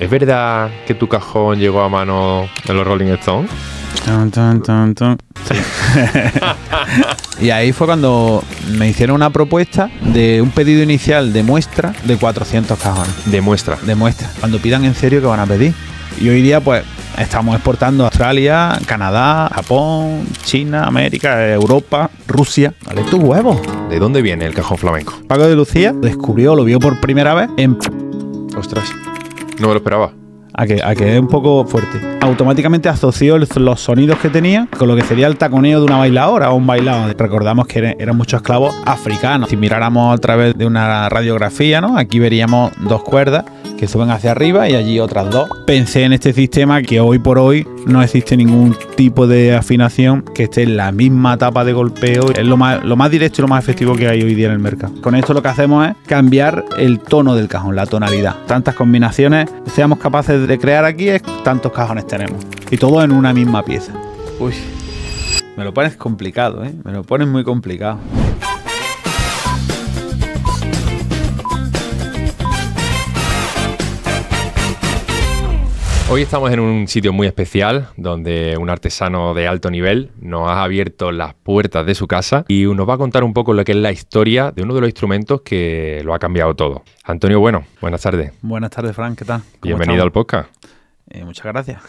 ¿Es verdad que tu cajón llegó a mano de los Rolling Stones? y ahí fue cuando me hicieron una propuesta de un pedido inicial de muestra de 400 cajones. ¿De muestra? De muestra. Cuando pidan en serio que van a pedir. Y hoy día, pues, estamos exportando a Australia, Canadá, Japón, China, América, Europa, Rusia. vale tus huevos. ¿De dónde viene el cajón flamenco? Paco de Lucía descubrió, lo vio por primera vez en. Ostras. No me lo esperaba. A que, que es un poco fuerte. Automáticamente asoció los sonidos que tenía con lo que sería el taconeo de una bailadora o un bailado. Recordamos que eran, muchos esclavos africanos. Si miráramos a través de una radiografía, ¿no? Aquí veríamos dos cuerdas que suben hacia arriba y allí otras dos. Pensé en este sistema que hoy por hoy no existe ningún tipo de afinación que esté en la misma etapa de golpeo. Es lo más, directo y lo más efectivo que hay hoy día en el mercado. Con esto lo que hacemos es cambiar el tono del cajón, la tonalidad. Tantas combinaciones seamos capaces de crear aquí es tantos cajones tenemos. Y todo en una misma pieza. Uy, me lo pones complicado, ¿eh? Me lo pones muy complicado. Hoy estamos en un sitio muy especial donde un artesano de alto nivel nos ha abierto las puertas de su casa y nos va a contar un poco lo que es la historia de uno de los instrumentos que lo ha cambiado todo. Antonio Bueno, buenas tardes. Buenas tardes, Frank, ¿qué tal? Bienvenido al podcast. Eh, muchas gracias.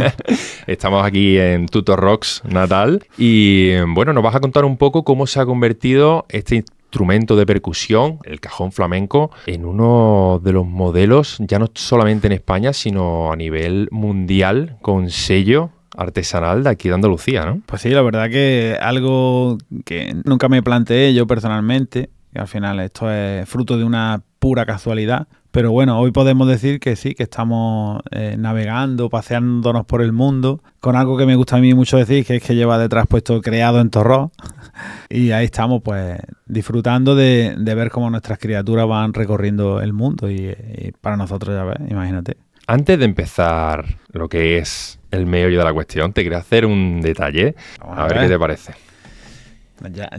Estamos aquí en Tutor Rocks Natal y bueno, nos vas a contar un poco cómo se ha convertido este instrumento de percusión, el cajón flamenco, en uno de los modelos, ya no solamente en España, sino a nivel mundial, con sello artesanal de aquí de Andalucía, ¿no? Pues sí, la verdad que algo que nunca me planteé yo personalmente, que al final esto es fruto de una pura casualidad, pero bueno, hoy podemos decir que sí, que estamos eh, navegando, paseándonos por el mundo, con algo que me gusta a mí mucho decir, que es que lleva detrás puesto creado en Torró. y ahí estamos, pues, disfrutando de, ver cómo nuestras criaturas van recorriendo el mundo. Y, para nosotros, ya ves, imagínate. Antes de empezar lo que es el meollo de la cuestión, te quería hacer un detalle. Vamos a, ver, qué te parece.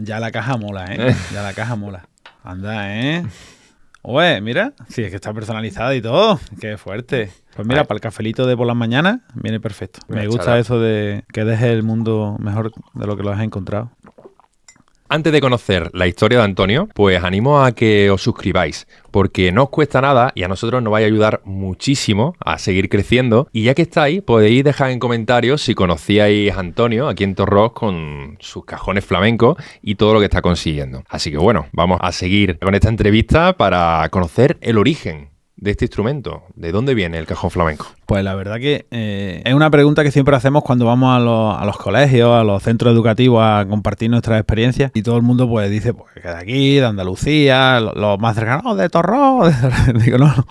Ya, la caja mola, ¿eh? Ya la caja mola. Anda, ¿eh? Oye, mira, sí, es que está personalizada y todo. Qué fuerte. Pues mira, para el cafelito de por las mañanas viene perfecto. Me gusta eso de que dejes el mundo mejor de lo que lo has encontrado. Antes de conocer la historia de Antonio, pues animo a que os suscribáis, porque no os cuesta nada y a nosotros nos va a ayudar muchísimo a seguir creciendo. Y ya que estáis, podéis dejar en comentarios si conocíais a Antonio aquí en Torros con sus cajones flamencos y todo lo que está consiguiendo. Así que bueno, vamos a seguir con esta entrevista para conocer el origen de este instrumento? ¿De dónde viene el cajón flamenco? Pues la verdad que eh, es una pregunta que siempre hacemos cuando vamos a los, colegios, a los centros educativos a compartir nuestras experiencias y todo el mundo pues dice pues que de aquí, de Andalucía, los lo más cercanos, oh, de Torró, digo no,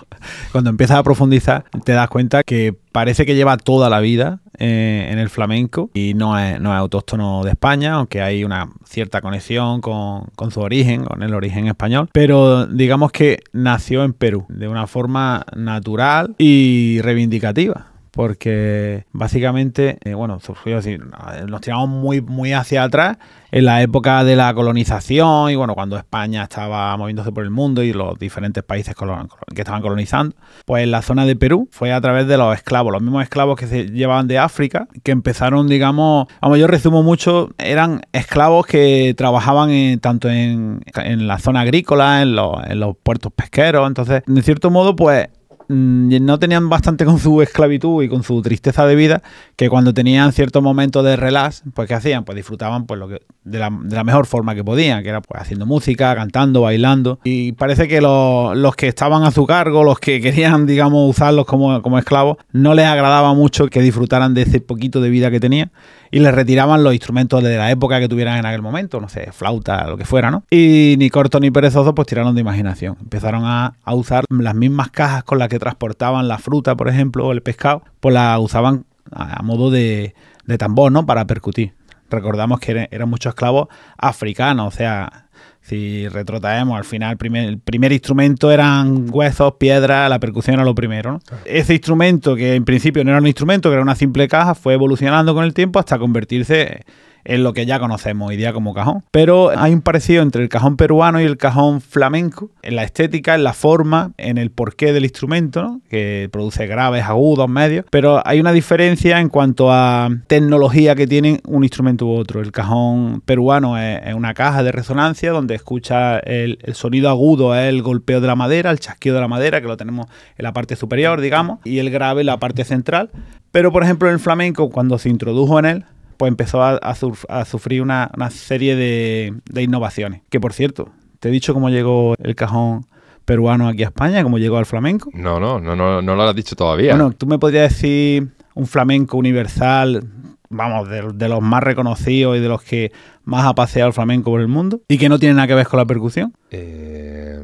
cuando empiezas a profundizar te das cuenta que parece que lleva toda la vida eh, en el flamenco y no es, no es autóctono de España, aunque hay una cierta conexión con, su origen, con el origen español, pero digamos que nació en Perú de una forma natural y reivindicativa porque básicamente, eh, bueno, surgió así, eh, nos tiramos muy, muy hacia atrás en la época de la colonización y bueno, cuando España estaba moviéndose por el mundo y los diferentes países que estaban colonizando, pues en la zona de Perú fue a través de los esclavos, los mismos esclavos que se llevaban de África, que empezaron, digamos, vamos, yo resumo mucho, eran esclavos que trabajaban tanto en, la zona agrícola, en en los puertos pesqueros, entonces, de cierto modo, pues Mm, no tenían bastante con su esclavitud y con su tristeza de vida, que cuando tenían ciertos momentos de relax, pues ¿qué hacían? Pues disfrutaban pues, lo de, la, mejor forma que podían, que era pues haciendo música, cantando, bailando. Y parece que los que estaban a su cargo, los que querían, digamos, usarlos como, como esclavos, no les agradaba mucho que disfrutaran de ese poquito de vida que tenían y les retiraban los instrumentos de la época que tuvieran en aquel momento, no sé, flauta, lo que fuera, ¿no? Y ni corto ni perezoso, pues tiraron de imaginación. Empezaron a, a usar las mismas cajas con las que transportaban la fruta, por ejemplo, o el pescado, pues la usaban a, modo de, tambor, ¿no? Para percutir. Recordamos que eran, muchos esclavos africanos, o sea, si retrotraemos, al final el primer, el primer, instrumento eran huesos, piedra, la percusión era lo primero. Ese instrumento, que en principio no era un instrumento, que era una simple caja, fue evolucionando con el tiempo hasta convertirse en lo que ya conocemos hoy día como cajón. Pero hay un parecido entre el cajón peruano y el cajón flamenco, en la estética, en la forma, en el porqué del instrumento, que produce graves, agudos, medios, pero hay una diferencia en cuanto a tecnología que tiene un instrumento u otro. El cajón peruano es, una caja de resonancia donde escucha el, sonido agudo, es el golpeo de la madera, el chasquido de la madera, que lo tenemos en la parte superior, digamos, y el grave en la parte central. Pero, por ejemplo, en el flamenco, cuando se introdujo en él, pues empezó a, sufrir una, serie de, innovaciones. Que por cierto, te he dicho cómo llegó el cajón peruano aquí a España, cómo llegó al flamenco. No, no, no, no, no lo has dicho todavía. Bueno, tú me podrías decir un flamenco universal, vamos, de, los más reconocidos y de los que más ha paseado el flamenco por el mundo y que no tiene nada que ver con la percusión. Eh,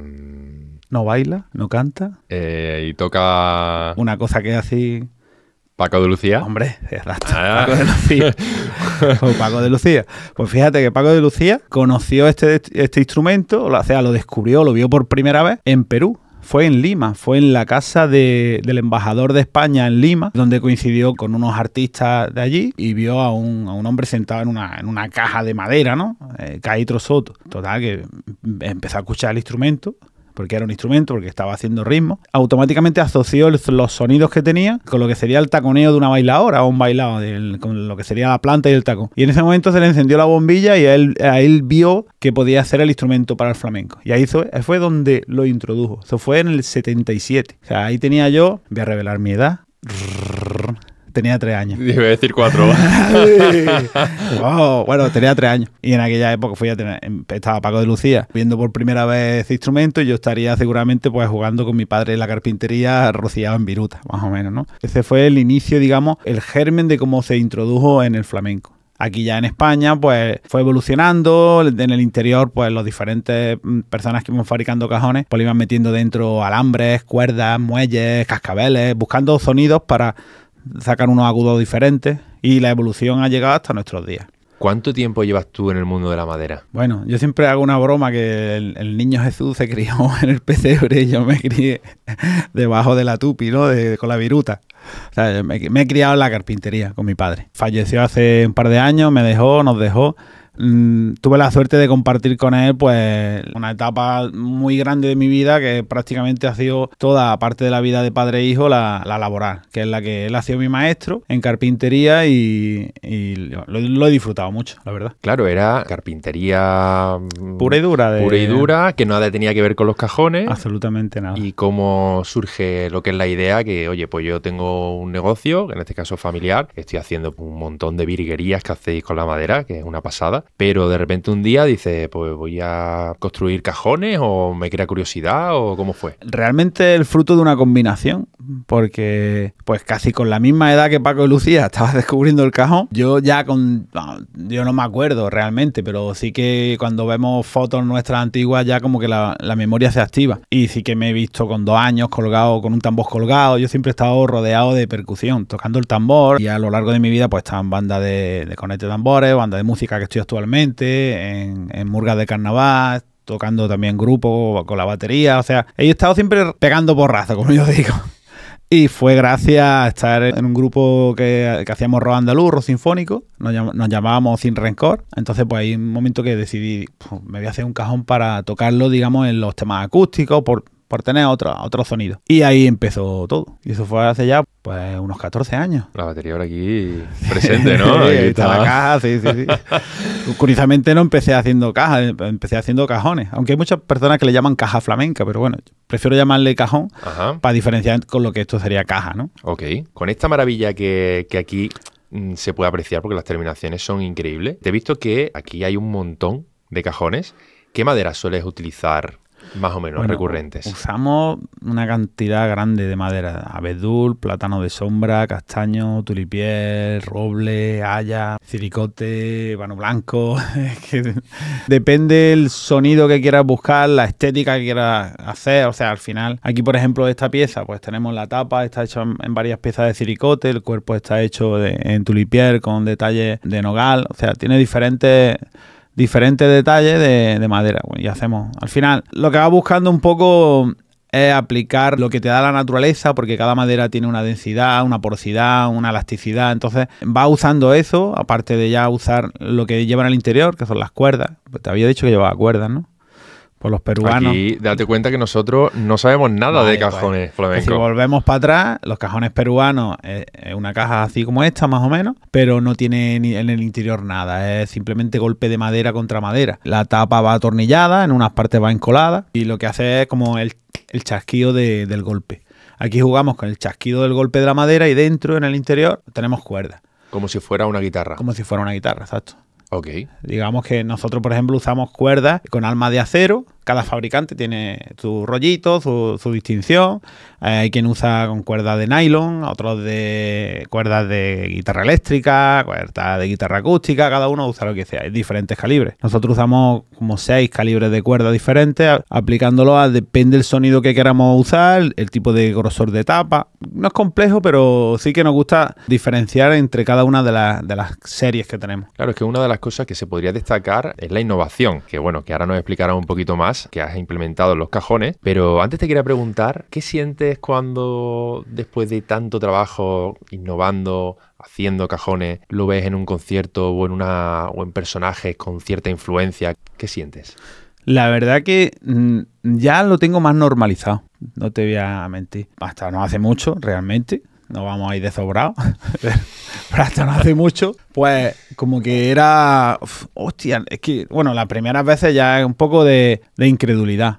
no baila, no canta. Eh, y toca... Una cosa que es así... Paco de Lucía. Hombre, es ah. Paco de Lucía. Paco de Lucía. Pues fíjate que Paco de Lucía conoció este, este instrumento, o sea, lo descubrió, lo vio por primera vez en Perú fue en Lima, fue en la casa del embajador de España en Lima, donde coincidió con unos artistas de allí y vio a un, hombre sentado en una, caja de madera, ¿no? Eh, Caí Soto. Total, que empezó a escuchar el instrumento porque era un instrumento, porque estaba haciendo ritmo, automáticamente asoció los sonidos que tenía con lo que sería el taconeo de una bailadora o un bailado, con lo que sería la planta y el tacón. Y en ese momento se le encendió la bombilla y a él, vio que podía ser el instrumento para el flamenco. Y ahí fue, fue donde lo introdujo. Eso fue en el 77. O sea, ahí tenía yo, voy a revelar mi edad, Tenía tres años. Debe decir cuatro. Oh, bueno, tenía tres años. Y en aquella época fui a tener, em, estaba Paco de Lucía viendo por primera vez ese instrumento y yo estaría seguramente pues jugando con mi padre en la carpintería rociado en viruta, más o menos, ¿no? Ese fue el inicio, digamos, el germen de cómo se introdujo en el flamenco aquí ya en España, pues fue evolucionando. En el interior, pues los diferentes mm, personas que iban fabricando cajones, pues iban metiendo dentro alambres, cuerdas, muelles, cascabeles, buscando sonidos para sacan unos agudos diferentes y la evolución ha llegado hasta nuestros días. ¿Cuánto tiempo llevas tú en el mundo de la madera? Bueno, yo siempre hago una broma que el, niño Jesús se crió en el pesebre y yo me crié debajo de la tupi, ¿no? con la viruta. O sea, me, me he criado en la carpintería con mi padre. Falleció hace un par de años, me dejó, nos dejó Mm, tuve la suerte de compartir con él pues una etapa muy grande de mi vida que prácticamente ha sido toda parte de la vida de padre e hijo la, la laboral, que es la que él ha sido mi maestro en carpintería y, lo, he disfrutado mucho, la verdad. Claro, era carpintería mm, pura y dura. De... Pura y dura, que nada tenía que ver con los cajones. Absolutamente nada. Y cómo surge lo que es la idea que, oye, pues yo tengo un negocio, en este caso familiar, estoy haciendo un montón de virguerías que hacéis con la madera, que es una pasada, pero de repente un día dice, pues voy a construir cajones o me crea curiosidad o cómo fue. Realmente el fruto de una combinación, porque pues casi con la misma edad que Paco y Lucía estaba descubriendo el cajón, yo ya con, yo no me acuerdo realmente, pero sí que cuando vemos fotos nuestras antiguas ya como que la, memoria se activa. Y sí que me he visto con dos años colgado, con un tambor colgado, yo siempre he estado rodeado de percusión, tocando el tambor y a lo largo de mi vida pues estaban bandas de, de conete de tambores, bandas de música que estoy actualmente, en, en Murgas de Carnaval, tocando también grupo con la batería. O sea, he estado siempre pegando borrazo, como yo digo. Y fue gracias a estar en un grupo que, hacíamos rock andaluz, rock sinfónico, nos, llamábamos Sin Rencor. Entonces, pues hay un momento que decidí, pues, me voy a hacer un cajón para tocarlo, digamos, en los temas acústicos, por, por tener otro, otro sonido. Y ahí empezó todo. Y eso fue hace ya pues unos 14 años. La batería ahora aquí presente, ¿no? está la caja, sí, sí, sí. Curiosamente no empecé haciendo cajas, em, empecé haciendo cajones. Aunque hay muchas personas que le llaman caja flamenca, pero bueno, prefiero llamarle cajón para diferenciar con lo que esto sería caja, ¿no? Ok. Con esta maravilla que, aquí mm, se puede apreciar porque las terminaciones son increíbles. Te he visto que aquí hay un montón de cajones. ¿Qué madera sueles utilizar más o menos, recurrentes. Usamos una cantidad grande de madera, abedul, plátano de sombra, castaño, tulipier, roble, haya, ciricote, vano blanco. Depende el sonido que quieras buscar, la estética que quieras hacer, o sea, al final. Aquí, por ejemplo, esta pieza, pues tenemos la tapa, está hecha en varias piezas de ciricote, el cuerpo está hecho en tulipier con detalles de nogal, o sea, tiene diferentes diferentes detalles de, madera. y hacemos, al final, lo que va buscando un poco es aplicar lo que te da la naturaleza, porque cada madera tiene una densidad, una porosidad, una elasticidad. Entonces, va usando eso, aparte de ya usar lo que llevan al interior, que son las cuerdas. Pues te había dicho que llevaba cuerdas, ¿no? por los peruanos. Y date cuenta que nosotros no sabemos nada de pues, cajones pues, flamencos. Si volvemos para atrás, los cajones peruanos eh, es una caja así como esta, más o menos, pero no tiene en el interior nada. Es simplemente golpe de madera contra madera. La tapa va atornillada, en unas partes va encolada, y lo que hace es como el, chasquido del golpe. Aquí jugamos con el chasquido del golpe de la madera y dentro, en el interior, tenemos cuerdas. Como si fuera una guitarra. Como si fuera una guitarra, exacto. Ok. Digamos que nosotros, por ejemplo, usamos cuerdas con alma de acero cada fabricante tiene su rollito, su, distinción. Eh, hay quien usa con cuerdas de nylon, otros de cuerdas de guitarra eléctrica, cuerdas de guitarra acústica, cada uno usa lo que sea, hay diferentes calibres. Nosotros usamos como seis calibres de cuerdas diferentes, aplicándolo a depende del sonido que queramos usar, el tipo de grosor de tapa. No es complejo, pero sí que nos gusta diferenciar entre cada una de las series que tenemos. Claro, es que una de las cosas que se podría destacar es la innovación, que bueno, que ahora nos explicará un poquito más que has implementado en los cajones, pero antes te quería preguntar, ¿qué sientes cuando después de tanto trabajo innovando, haciendo cajones, lo ves en un concierto o en, una, o en personajes con cierta influencia? ¿Qué sientes? La verdad que mm, ya lo tengo más normalizado, no te voy a mentir. Hasta no hace mucho, realmente no vamos a ir de sobrado, pero hasta no hace mucho, pues como que era, hostia, es que, bueno, las primeras veces ya es un poco de, incredulidad.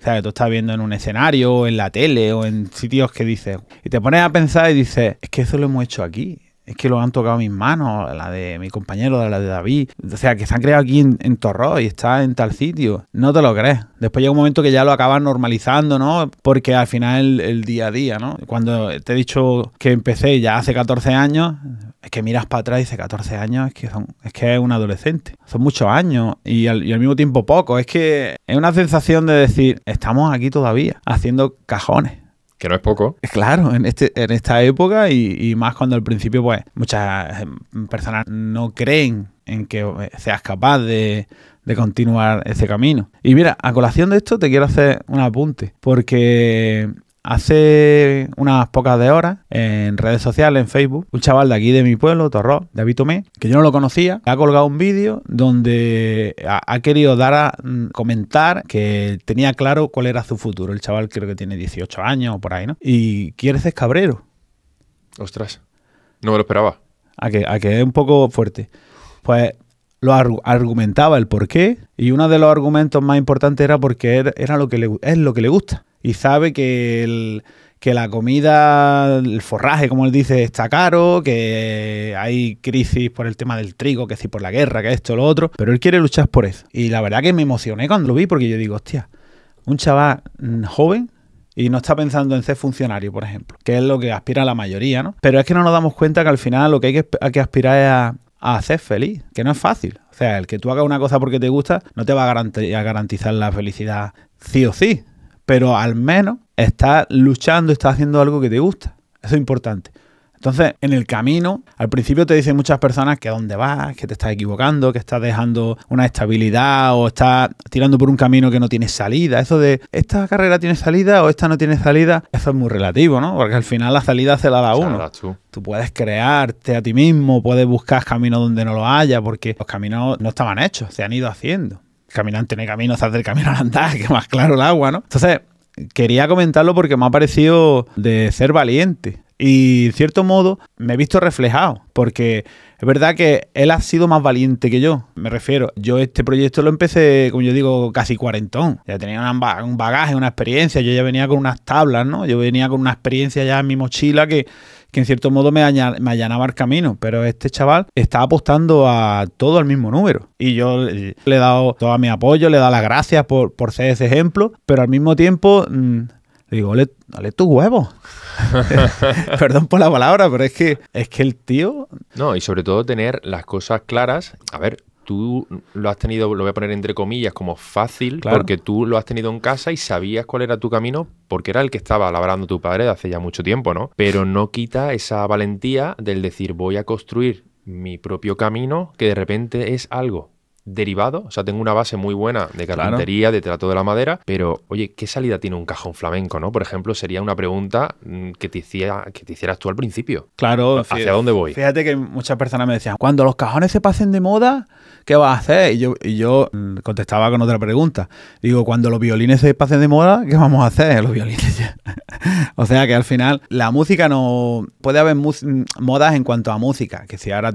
O sea, que tú estás viendo en un escenario, o en la tele o en sitios que dices, y te pones a pensar y dices, es que eso lo hemos hecho aquí, es que lo han tocado mis manos, la de mi compañero, la de David. O sea, que se han creado aquí en, en y está en tal sitio. No te lo crees. Después llega un momento que ya lo acabas normalizando, ¿no? Porque al final el, día a día, ¿no? Cuando te he dicho que empecé ya hace 14 años, es que miras para atrás y dices 14 años, es que, son, es que es un adolescente. Son muchos años y al mismo tiempo poco. Es que es una sensación de decir, estamos aquí todavía, haciendo cajones que no es poco. Claro, en, este, en esta época y, más cuando al principio, pues, muchas eh, personas no creen en que eh, seas capaz de, de, continuar ese camino. Y mira, a colación de esto te quiero hacer un apunte, porque Hace unas pocas de horas, en redes sociales, en Facebook, un chaval de aquí de mi pueblo, Torró, David Tomé, que yo no lo conocía, ha colgado un vídeo donde ha, querido dar a mm, comentar que tenía claro cuál era su futuro. El chaval creo que tiene 18 años o por ahí, ¿no? Y quiere ser cabrero. Ostras, no me lo esperaba. A que, a es un poco fuerte. Pues lo argumentaba el porqué y uno de los argumentos más importantes era porque er, era, lo que es lo que le gusta y sabe que, la comida, el forraje, como él dice, está caro, que hay crisis por el tema del trigo, que sí por la guerra, que esto, lo otro, pero él quiere luchar por eso. Y la verdad que me emocioné cuando lo vi porque yo digo, hostia, un chaval mm, joven y no está pensando en ser funcionario, por ejemplo, que es lo que aspira la mayoría, ¿no? Pero es que no nos damos cuenta que al final lo que hay que, aspirar es a, ser feliz, que no es fácil. O sea, el que tú hagas una cosa porque te gusta no te va a garantizar la felicidad sí o sí pero al menos estás luchando, estás haciendo algo que te gusta. Eso es importante. Entonces, en el camino, al principio te dicen muchas personas que a dónde vas, que te estás equivocando, que estás dejando una estabilidad o estás tirando por un camino que no tiene salida. Eso de esta carrera tiene salida o esta no tiene salida, eso es muy relativo, ¿no? Porque al final la salida se la da uno. tú puedes crearte a ti mismo, puedes buscar caminos donde no lo haya, porque los caminos no estaban hechos, se han ido haciendo caminante en el camino se del camino al andar, que más claro el agua, ¿no? Entonces, quería comentarlo porque me ha parecido de ser valiente. Y, en cierto modo, me he visto reflejado, porque es verdad que él ha sido más valiente que yo. Me refiero, yo este proyecto lo empecé, como yo digo, casi cuarentón. Ya tenía un bagaje, una experiencia. Yo ya venía con unas tablas, ¿no? Yo venía con una experiencia ya en mi mochila que que en cierto modo me, allanaba el camino, pero este chaval está apostando a todo al mismo número. Y yo le he dado todo mi apoyo, le he dado las gracias por, ser ese ejemplo, pero al mismo tiempo... Mm, le digo, dale tus huevos. Perdón por la palabra, pero es que es que el tío. No, y sobre todo tener las cosas claras. A ver, tú lo has tenido, lo voy a poner entre comillas, como fácil, porque tú lo has tenido en casa y sabías cuál era tu camino, porque era el que estaba labrando tu padre hace ya mucho tiempo, ¿no? Pero no quita esa valentía del decir, voy a construir mi propio camino, que de repente es algo derivado O sea, tengo una base muy buena de carpintería, de trato de la madera, pero oye, ¿qué salida tiene un cajón flamenco, no? Por ejemplo, sería una pregunta mm, que te, hiciera, que te hicieras tú al principio. Claro. ¿Hacia dónde voy? Fíjate que muchas personas me decían, cuando los cajones se pasen de moda, ¿qué vas a hacer? Y yo, y yo mm, contestaba con otra pregunta. Digo, cuando los violines se pasen de moda, ¿qué vamos a hacer? Los violines o sea que al final, la música no... Puede haber mm, modas en cuanto a música, que si ahora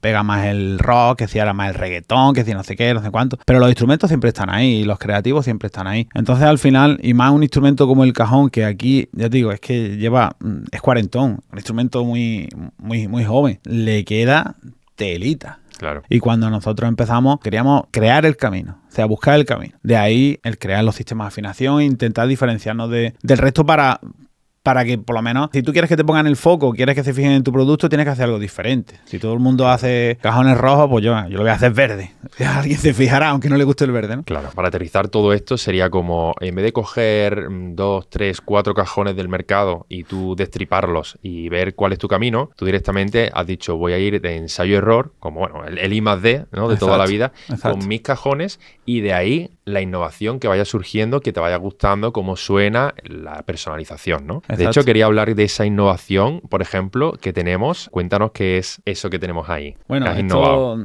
pega más el rock, que si ahora más el reggaetón, que si no sé qué, no sé cuánto. Pero los instrumentos siempre están ahí y los creativos siempre están ahí. Entonces al final, y más un instrumento como el cajón, que aquí, ya te digo, es que lleva, mm, es cuarentón, un instrumento muy, muy, muy joven, le queda telita. Claro. Y cuando nosotros empezamos, queríamos crear el camino, o sea, buscar el camino. De ahí el crear los sistemas de afinación e intentar diferenciarnos del resto para, para que por lo menos, si tú quieres que te pongan el foco, quieres que se fijen en tu producto, tienes que hacer algo diferente. Si todo el mundo hace cajones rojos, pues yo, yo lo voy a hacer verde. Alguien se fijará, aunque no le guste el verde, ¿no? Claro, para aterrizar todo esto sería como, en vez de coger dos, tres, cuatro cajones del mercado y tú destriparlos y ver cuál es tu camino, tú directamente has dicho, voy a ir de ensayo-error, como bueno, el, I más D, ¿no? De toda la vida, con mis cajones y de ahí la innovación que vaya surgiendo, que te vaya gustando, cómo suena la personalización, ¿no? De hecho, quería hablar de esa innovación, por ejemplo, que tenemos. Cuéntanos qué es eso que tenemos ahí. Bueno, esto,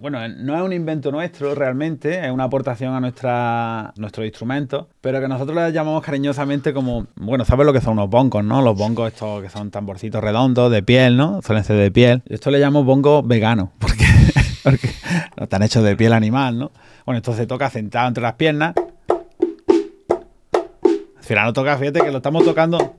bueno no es un invento nuestro realmente, es una aportación a nuestra, nuestro instrumento, pero que nosotros le llamamos cariñosamente como, bueno, ¿sabes lo que son los boncos, no? Los boncos estos que son tamborcitos redondos, de piel, ¿no? Suelen ser de piel. Esto le llamo bongo vegano, porque, porque están hechos de piel animal, ¿no? Bueno, esto se toca sentado entre las piernas. Al final no toca, fíjate que lo estamos tocando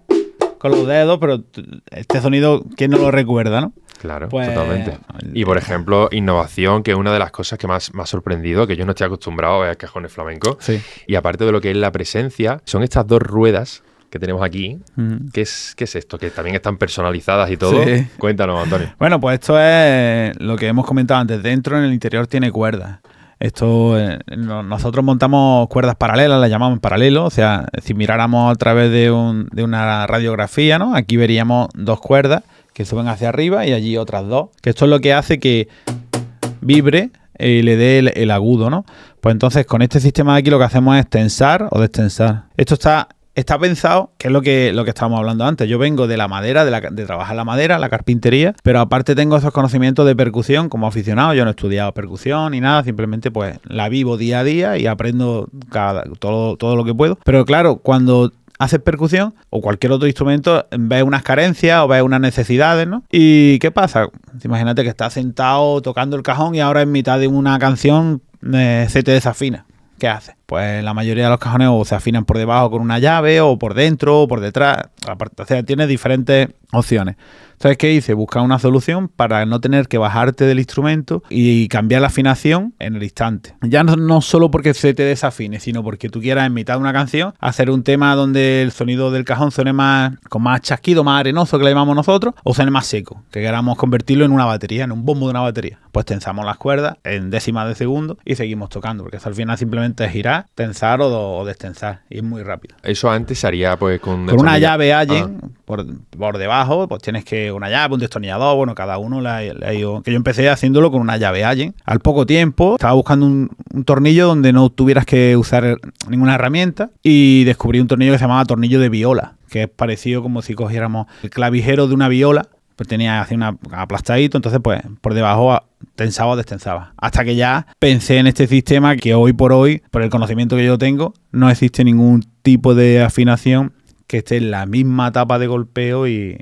con los dedos, pero este sonido, ¿quién no lo recuerda, no? Claro, pues, totalmente. Y por ejemplo, innovación, que es una de las cosas que más me ha sorprendido, que yo no estoy acostumbrado a ver cajones flamencos. Sí. Y aparte de lo que es la presencia, son estas dos ruedas que tenemos aquí. Mm. ¿Qué, es, es esto? Que también están personalizadas y todo. Cuéntanos, Antonio. Bueno, pues esto es lo que hemos comentado antes. Dentro, en el interior, tiene cuerdas. Esto, eh, nosotros montamos cuerdas paralelas, las llamamos paralelo, o sea, si miráramos a través de, una radiografía, ¿no? Aquí veríamos dos cuerdas que suben hacia arriba y allí otras dos, que esto es lo que hace que vibre eh, y le dé el, agudo, ¿no? Pues entonces con este sistema de aquí lo que hacemos es tensar o destensar. Esto está está pensado, que es lo que, lo que estábamos hablando antes. Yo vengo de la madera, de, trabajar la madera, la carpintería, pero aparte tengo esos conocimientos de percusión como aficionado. Yo no he estudiado percusión ni nada, simplemente pues la vivo día a día y aprendo todo, todo lo que puedo. Pero claro, cuando haces percusión o cualquier otro instrumento, ves unas carencias o ves unas necesidades, ¿no? ¿Y qué pasa? Imagínate que estás sentado tocando el cajón y ahora en mitad de una canción eh, se te desafina. ¿qué hace? Pues la mayoría de los cajones o se afinan por debajo con una llave, o por dentro, o por detrás. O sea, tiene diferentes opciones. Entonces, ¿qué hice? Buscar una solución para no tener que bajarte del instrumento y cambiar la afinación en el instante. Ya no, no, solo porque se te desafine, sino porque tú quieras en mitad de una canción hacer un tema donde el sonido del cajón suene más con más chasquido, más arenoso que le llamamos nosotros, o suene más seco, que queramos convertirlo en una batería, en un bombo de una batería pues tensamos las cuerdas en décimas de segundo y seguimos tocando, porque eso al final simplemente es girar, tensar o, destensar, y es muy rápido. Eso antes se haría pues con... una llave Allen, ah. por, por, debajo, pues tienes que una llave, un destornillador, bueno, cada uno le Que yo empecé haciéndolo con una llave Allen. Al poco tiempo estaba buscando un, un tornillo donde no tuvieras que usar ninguna herramienta y descubrí un tornillo que se llamaba tornillo de viola, que es parecido como si cogiéramos el clavijero de una viola pero pues tenía así una aplastadito, entonces pues por debajo tensaba o destensaba. Hasta que ya pensé en este sistema que hoy por hoy, por el conocimiento que yo tengo, no existe ningún tipo de afinación que esté en la misma etapa de golpeo y,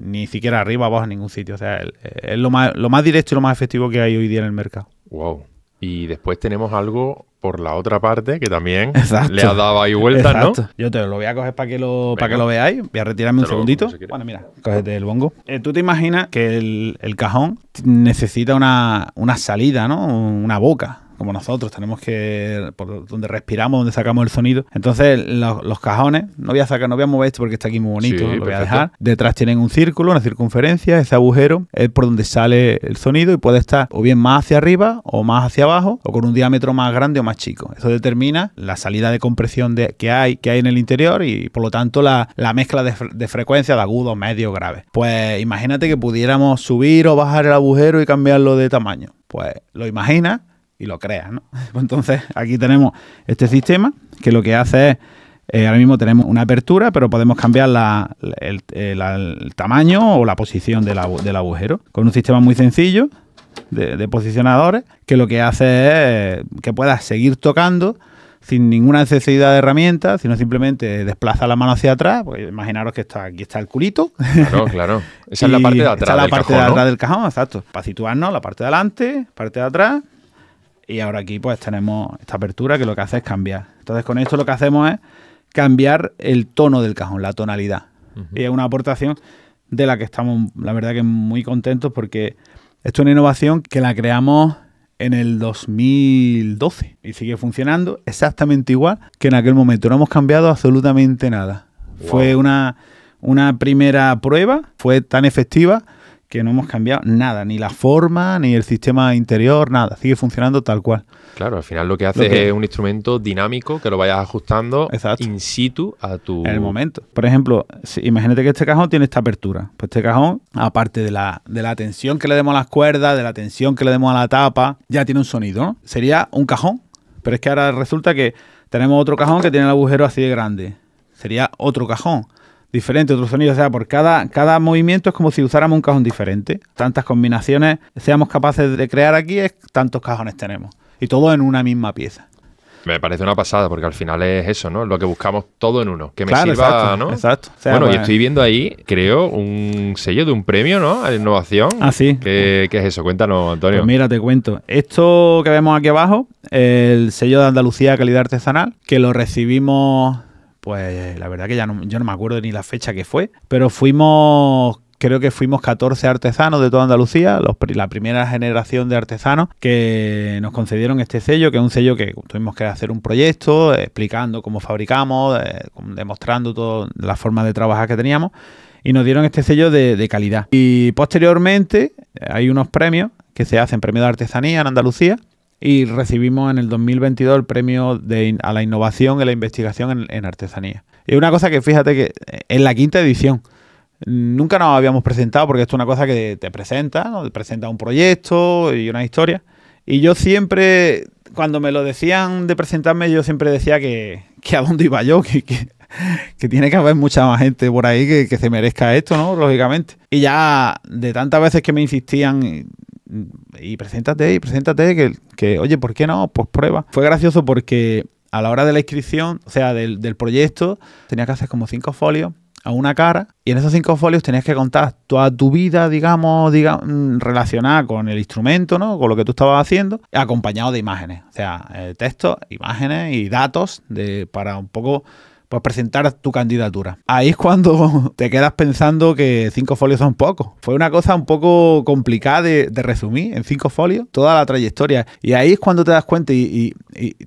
ni siquiera arriba o abajo en ningún sitio. O sea, es lo más, lo más directo y lo más efectivo que hay hoy día en el mercado. Wow. Y después tenemos algo por la otra parte que también le ha dado ahí vueltas, ¿no? Yo te lo voy a coger para que lo, para que lo veáis. Voy a retirarme un segundito. bueno, mira, cógete el bongo. Eh, tú te imaginas que el, cajón necesita una, una salida, ¿no? Una boca como nosotros, tenemos que, por donde respiramos, donde sacamos el sonido. Entonces, los, cajones, no voy a sacar, no voy a mover esto porque está aquí muy bonito, lo voy a dejar. Detrás tienen un círculo, una circunferencia, ese agujero es por donde sale el sonido y puede estar o bien más hacia arriba o más hacia abajo o con un diámetro más grande o más chico. Eso determina la salida de compresión que, hay, que hay en el interior y por lo tanto la, mezcla de, frecuencia de agudo, medio, grave. Pues imagínate que pudiéramos subir o bajar el agujero y cambiarlo de tamaño. Pues lo imaginas y lo crea, ¿no? Pues entonces, aquí tenemos este sistema que lo que hace es, eh, ahora mismo tenemos una apertura, pero podemos cambiar el, tamaño o la posición del agujero con un sistema muy sencillo de, posicionadores que lo que hace es que puedas seguir tocando sin ninguna necesidad de herramientas, sino simplemente desplaza la mano hacia atrás. Pues imaginaros que está, aquí está el culito. Claro, claro. Esa es la parte de atrás. Esa es la parte de atrás del cajón, exacto. Para situarnos, la parte de adelante, parte de atrás y ahora aquí pues tenemos esta apertura que lo que hace es cambiar. Entonces con esto lo que hacemos es cambiar el tono del cajón, la tonalidad. Y es una aportación de la que estamos, la verdad que muy contentos porque esto es una innovación que la creamos en el 2012 y sigue funcionando exactamente igual que en aquel momento. No hemos cambiado absolutamente nada. Fue una, una primera prueba, fue tan efectiva que no hemos cambiado nada, ni la forma, ni el sistema interior, nada, sigue funcionando tal cual. Claro, al final lo que hace es un instrumento dinámico que lo vayas ajustando in situ a tu... En el momento. Por ejemplo, imagínate que este cajón tiene esta apertura. Pues este cajón, aparte de la, de la tensión que le demos a las cuerdas, de la tensión que le demos a la tapa, ya tiene un sonido, ¿no? Sería un cajón, pero es que ahora resulta que tenemos otro cajón que tiene el agujero así de grande. Sería otro cajón diferente, otro sonido, O sea, por cada, cada movimiento es como si usáramos un cajón diferente. Tantas combinaciones seamos capaces de crear aquí, es tantos cajones tenemos. Y todo en una misma pieza. Me parece una pasada, porque al final es eso, ¿no? Lo que buscamos todo en uno. Que me sirva, exacto, ¿no? Exacto. bueno, y pues estoy viendo ahí, creo, un sello de un premio, ¿no? A la innovación. Ah, sí. ¿Qué, es eso? Cuéntanos, Antonio. Pues mira, te cuento. Esto que vemos aquí abajo, el sello de Andalucía Calidad Artesanal, que lo recibimos pues la verdad que ya no, yo no me acuerdo ni la fecha que fue, pero fuimos creo que fuimos 14 artesanos de toda Andalucía, la primera generación de artesanos que nos concedieron este sello, que es un sello que tuvimos que hacer un proyecto explicando cómo fabricamos, eh, demostrando todas las formas de trabajar que teníamos y nos dieron este sello de, de calidad. Y posteriormente hay unos premios que se hacen, premios de artesanía en Andalucía, y recibimos en el 2022 el premio a la innovación y la investigación en, artesanía. Y una cosa que fíjate que eh, en la quinta edición nunca nos habíamos presentado porque esto es una cosa que te presenta, te presenta un proyecto y una historia. Y yo siempre, cuando me lo decían de presentarme, yo siempre decía que, a dónde iba yo, que, tiene que haber mucha más gente por ahí que, se merezca esto, ¿no? Lógicamente. Y ya de tantas veces que me insistían, y preséntate, y preséntate, que, que oye, ¿por qué no? Pues prueba. Fue gracioso porque a la hora de la inscripción, o sea, del, proyecto, tenía que hacer como cinco folios a una cara y en esos cinco folios tenías que contar toda tu vida, digamos, digamos mm, relacionada con el instrumento, ¿no? Con lo que tú estabas haciendo, acompañado de imágenes, o sea, eh, textos, imágenes y datos de, para un poco pues presentar tu candidatura. Ahí es cuando te quedas pensando que cinco folios son poco. Fue una cosa un poco complicada de, resumir en cinco folios toda la trayectoria. Y ahí es cuando te das cuenta y,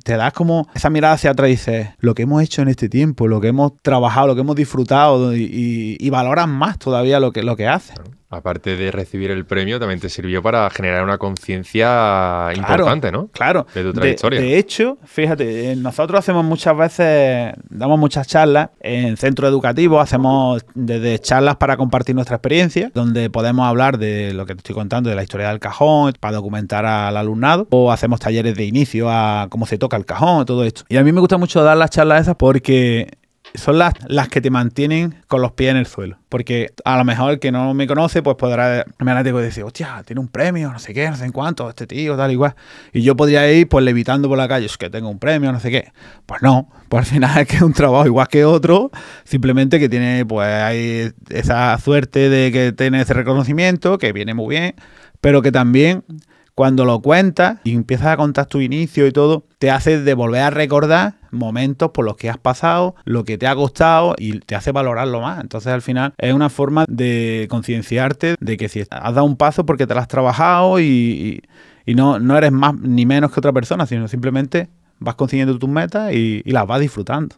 te das como esa mirada hacia atrás y dices, lo que hemos hecho en este tiempo, lo que hemos trabajado, lo que hemos disfrutado y, valoras más todavía lo que, lo que haces. Aparte de recibir el premio, también te sirvió para generar una conciencia importante, ¿no? Claro. De tu trayectoria. De, hecho, fíjate, eh, nosotros hacemos muchas veces, damos muchas charlas en centro educativo, hacemos desde charlas para compartir nuestra experiencia, donde podemos hablar de lo que te estoy contando, de la historia del cajón, para documentar al alumnado, o hacemos talleres de inicio a cómo se toca el cajón, todo esto. Y a mí me gusta mucho dar las charlas esas porque son las, las que te mantienen con los pies en el suelo. Porque a lo mejor el que no me conoce, pues podrá, me decir, hostia, tiene un premio, no sé qué, no sé en cuánto, este tío, tal igual Y yo podría ir, pues, levitando por la calle, es que tengo un premio, no sé qué. Pues no, pues al final es que es un trabajo igual que otro, simplemente que tiene, pues, hay esa suerte de que tiene ese reconocimiento, que viene muy bien, pero que también cuando lo cuentas y empiezas a contar tu inicio y todo, te hace de volver a recordar momentos por los que has pasado, lo que te ha costado y te hace valorarlo más. Entonces al final es una forma de concienciarte de que si has dado un paso porque te lo has trabajado y, no, no eres más ni menos que otra persona, sino simplemente vas consiguiendo tus metas y, las vas disfrutando,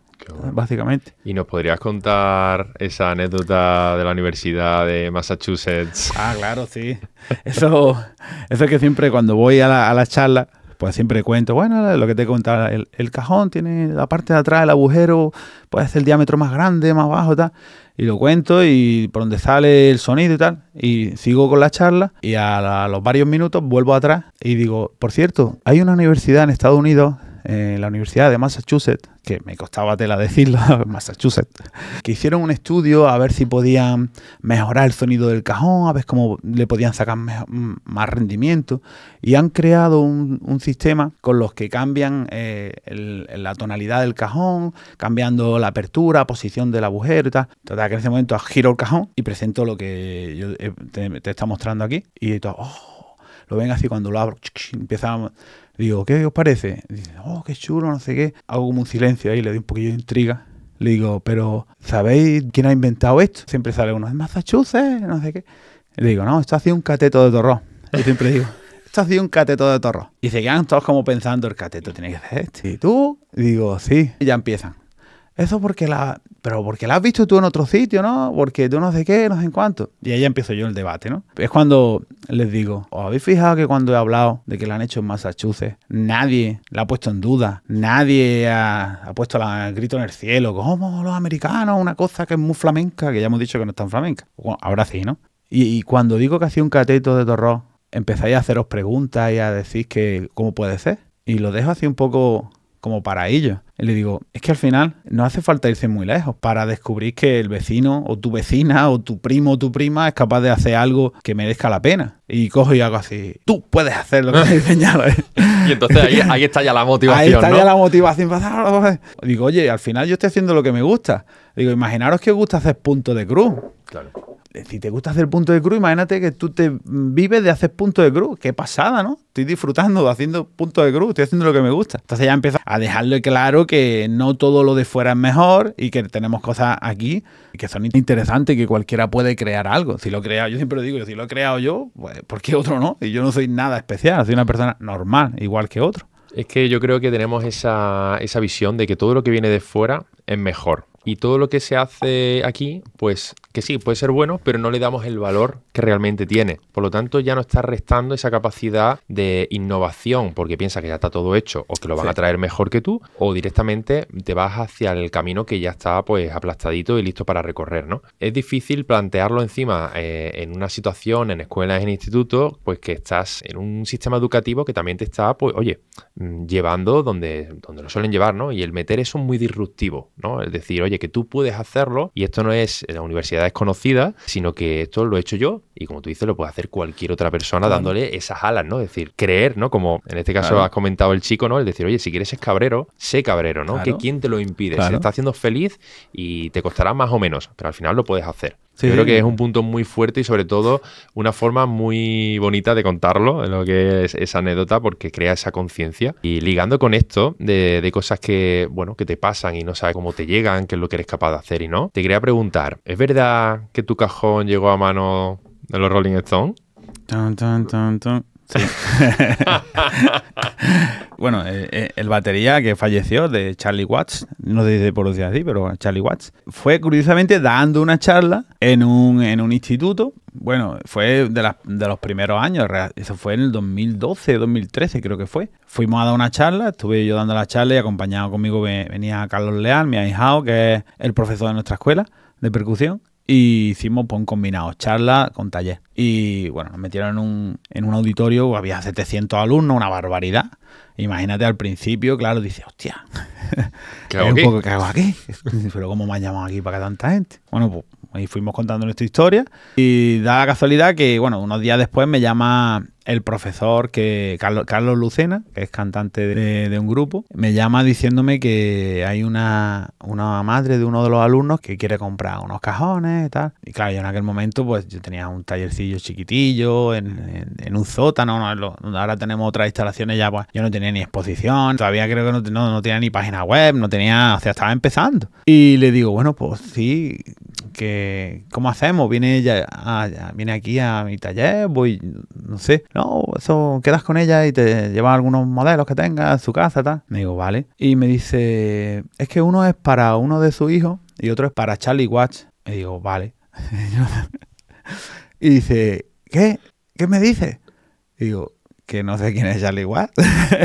básicamente. ¿Y nos podrías contar esa anécdota de la Universidad de Massachusetts? Ah, claro, sí. Eso, eso es que siempre cuando voy a la, a la charla pues siempre cuento, bueno, lo que te he el, el, cajón tiene la parte de atrás, el agujero, puede ser el diámetro más grande, más bajo, tal. Y lo cuento y por donde sale el sonido y tal. Y sigo con la charla y a los varios minutos vuelvo atrás y digo, por cierto, hay una universidad en Estados Unidos en la Universidad de Massachusetts, que me costaba tela decirlo, Massachusetts, que hicieron un estudio a ver si podían mejorar el sonido del cajón, a ver cómo le podían sacar más rendimiento, y han creado un, sistema con los que cambian eh, la tonalidad del cajón, cambiando la apertura, posición del agujero y tal. que en ese momento giro el cajón y presento lo que eh, te, está mostrando aquí, y todo, oh, lo ven así cuando lo abro, empieza a Digo, ¿qué os parece? Dice, oh, qué chulo, no sé qué. Hago como un silencio ahí, le doy un poquillo de intriga. Le digo, pero ¿sabéis quién ha inventado esto? Siempre sale uno, es Massachusetts, no sé qué. Le digo, no, esto ha sido un cateto de torró. Yo siempre digo, esto ha sido un cateto de torró. Y se quedan todos como pensando, el cateto tiene que ser este. ¿Y tú? Digo, sí. Y ya empiezan. Eso porque la, pero porque la has visto tú en otro sitio, ¿no? Porque tú no sé qué, no sé en cuánto. Y ahí empiezo yo el debate, ¿no? Es cuando les digo, ¿os habéis fijado que cuando he hablado de que la han hecho en Massachusetts, nadie la ha puesto en duda, nadie ha, puesto la, el grito en el cielo, como los americanos, una cosa que es muy flamenca, que ya hemos dicho que no está tan flamenca. Bueno, ahora sí, ¿no? Y, cuando digo que hacía un cateto de torro empezáis a haceros preguntas y a decir que cómo puede ser. Y lo dejo así un poco como para ellos. Y le digo, es que al final no hace falta irse muy lejos para descubrir que el vecino o tu vecina o tu primo o tu prima es capaz de hacer algo que merezca la pena. Y cojo y hago así, tú puedes hacer lo que te enseñado. y entonces ahí, está ya la motivación. Ahí está ya la motivación. Digo, oye, al final yo estoy haciendo lo que me gusta. Digo, imaginaros que os gusta hacer punto de cruz. Claro. Eh, si te gusta hacer punto de cruz, imagínate que tú te vives de hacer punto de cruz. Qué pasada, ¿no? Estoy disfrutando haciendo puntos de cruz, estoy haciendo lo que me gusta. Entonces ya empiezo a dejarle claro que no todo lo de fuera es mejor y que tenemos cosas aquí que son interesantes y que cualquiera puede crear algo. Si lo he creado, yo siempre lo digo, si lo he creado yo, pues ¿por qué otro no? Y yo no soy nada especial, soy una persona normal, igual que otro. Es que yo creo que tenemos esa, esa visión de que todo lo que viene de fuera es mejor. Y todo lo que se hace aquí, pues que sí, puede ser bueno, pero no le damos el valor que realmente tiene. Por lo tanto, ya no está restando esa capacidad de innovación porque piensa que ya está todo hecho o que lo van a traer mejor que tú o directamente te vas hacia el camino que ya está pues aplastadito y listo para recorrer, ¿no? Es difícil plantearlo encima eh, en una situación en escuelas, en institutos, pues que estás en un sistema educativo que también te está, pues, oye, mm, llevando donde, donde lo suelen llevar, ¿no? Y el meter eso es muy disruptivo, ¿no? Es decir, oye, que tú puedes hacerlo y esto no es la universidad desconocida, sino que esto lo he hecho yo y como tú dices, lo puede hacer cualquier otra persona dándole esas alas, ¿no? Es decir, creer, ¿no? Como en este caso has comentado el chico, ¿no? El decir, oye, si quieres ser cabrero, sé cabrero, ¿no? Que quién te lo impide, se está haciendo feliz y te costará más o menos, pero al final lo puedes hacer. Yo creo que es un punto muy fuerte y sobre todo una forma muy bonita de contarlo, en lo que es esa anécdota, porque crea esa conciencia. Y ligando con esto de, cosas que, bueno, que te pasan y no sabes cómo te llegan, qué es lo que eres capaz de hacer y no, te quería preguntar, ¿es verdad que tu cajón llegó a mano de los Rolling Stones? Tan, bueno, eh, eh, el batería que falleció de Charlie Watts, no sé por decir así, pero Charlie Watts, fue curiosamente dando una charla en un, en un instituto. Bueno, fue de, de los primeros años, eso fue en el 2012, 2013 creo que fue. Fuimos a dar una charla, estuve yo dando la charla y acompañado conmigo venía Carlos Leal, mi ahijado, que es el profesor de nuestra escuela de percusión y hicimos pues, un combinado, charla con taller. Y bueno, nos metieron en un, auditorio, había 700 alumnos, una barbaridad. Imagínate al principio, claro, dice, hostia, ¿qué hago, ¿qué hago aquí? Pero ¿cómo me han llamado aquí para tanta gente? Bueno, pues ahí fuimos contando nuestra historia y da la casualidad que, bueno, unos días después me llama el profesor que Carlos, Lucena, que es cantante de, un grupo, me llama diciéndome que hay una, una madre de uno de los alumnos que quiere comprar unos cajones y tal. Y claro, yo en aquel momento pues yo tenía un tallercillo chiquitillo en, un sótano, ahora tenemos otras instalaciones ya pues yo no tenía ni exposición, todavía creo que no, no, no tenía ni página web, no tenía, o sea, estaba empezando. Y le digo, bueno, pues sí, que, ¿cómo hacemos? Viene ella, viene aquí a mi taller, voy, no sé, no, eso quedas con ella y te lleva algunos modelos que tenga en su casa, tal. Me digo, vale. Y me dice, es que uno es para uno de sus hijo y otro es para Charlie Watch. Me digo, vale. y dice, ¿qué? ¿Qué me dice? Y digo, que no sé quién es Charlie Watt.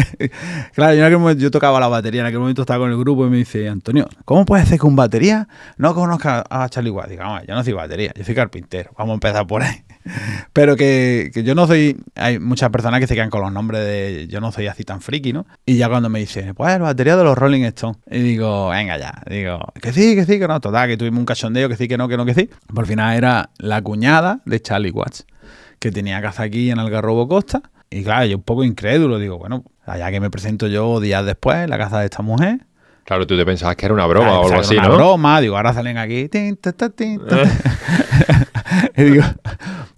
claro, yo en yo tocaba la batería, en aquel momento estaba con el grupo y me dice, Antonio, ¿cómo puede ser que un batería no conozca a Charlie Watt? Digo, ah, yo no soy batería, yo soy carpintero, vamos a empezar por ahí. Pero que, yo no soy, hay muchas personas que se quedan con los nombres de, yo no soy así tan friki, ¿no? Y ya cuando me dicen, pues el batería de los Rolling Stones, y digo, venga ya, digo, que sí, que sí, que no, total, que tuvimos un cachondeo, que sí, que no, que no, que sí. Por final era la cuñada de Charlie Watts, que tenía casa aquí en Algarrobo Costa y claro, yo un poco incrédulo, digo, bueno, allá que me presento yo días después en la casa de esta mujer. Claro, tú te pensabas que era una broma o algo así, ¿no? ¿no? Una broma, digo, ahora salen aquí. Eh. y digo,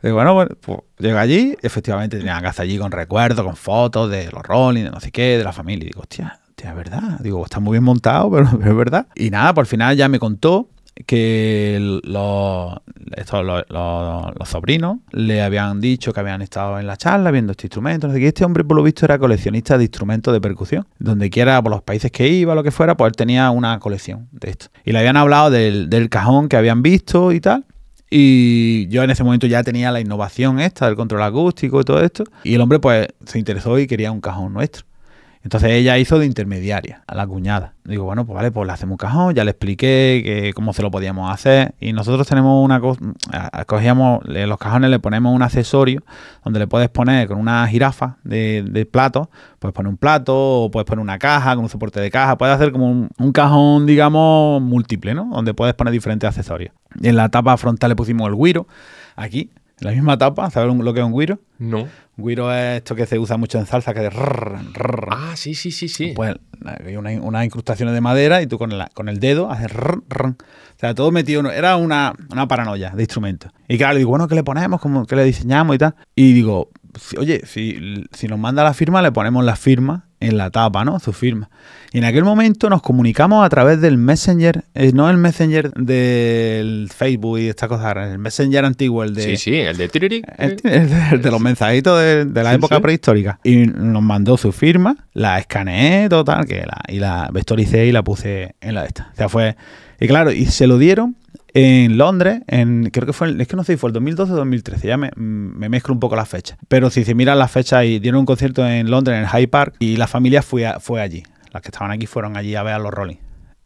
bueno, pues, llego allí, efectivamente tenía la casa allí con recuerdos, con fotos de los Rolling, de no sé qué, de la familia. Y digo, hostia, hostia, es verdad. Digo, está muy bien montado, pero, pero es verdad. Y nada, por el final ya me contó que los, sobrinos le habían dicho que habían estado en la charla viendo este instrumento. No Este hombre, por lo visto, era coleccionista de instrumentos de percusión. Donde quiera, por los países que iba, lo que fuera, pues él tenía una colección de esto. Y le habían hablado del, del cajón que habían visto y tal. Y yo en ese momento ya tenía la innovación esta del control acústico y todo esto. Y el hombre pues se interesó y quería un cajón nuestro. Entonces ella hizo de intermediaria a la cuñada. Digo, bueno, pues vale, pues le hacemos un cajón, ya le expliqué cómo se lo podíamos hacer. Y nosotros tenemos una cosa, cogíamos los cajones, le ponemos un accesorio donde le puedes poner con una jirafa de, plato, puedes poner un plato, o puedes poner una caja con un soporte de caja, puedes hacer como un, cajón, digamos, múltiple, ¿no? Donde puedes poner diferentes accesorios. en la tapa frontal le pusimos el guiro, aquí, la misma tapa, ¿sabes lo que es un guiro? No. Un guiro es esto que se usa mucho en salsa, que de... Ah, sí, sí, sí, sí. Pues hay unas incrustaciones de madera y tú con, con el dedo haces... o sea, todo metido... Era una, una paranoia de instrumentos. Y claro, digo, bueno, ¿qué le ponemos? ¿Cómo, ¿Qué le diseñamos y tal? Y digo, oye, si, si nos manda la firma, le ponemos la firma en la tapa, ¿no? Su firma. Y en aquel momento nos comunicamos a través del Messenger, eh, no el Messenger del Facebook y estas cosas, el Messenger antiguo, el de. Sí, sí, el de Triri. El, de, los mensajitos de, la época prehistórica. Y nos mandó su firma, la escaneé, total, que y la vectoricé y la puse en la de esta. O sea, fue. Y claro, y se lo dieron en Londres, en, creo que fue, es que no sé fue el 2012 o 2013, ya me, mezclo un poco las fechas. Pero si se mira las fechas y dieron un concierto en Londres, en el Hyde Park, y la familia fue, allí. Las que estaban aquí fueron allí a ver a los Rolling.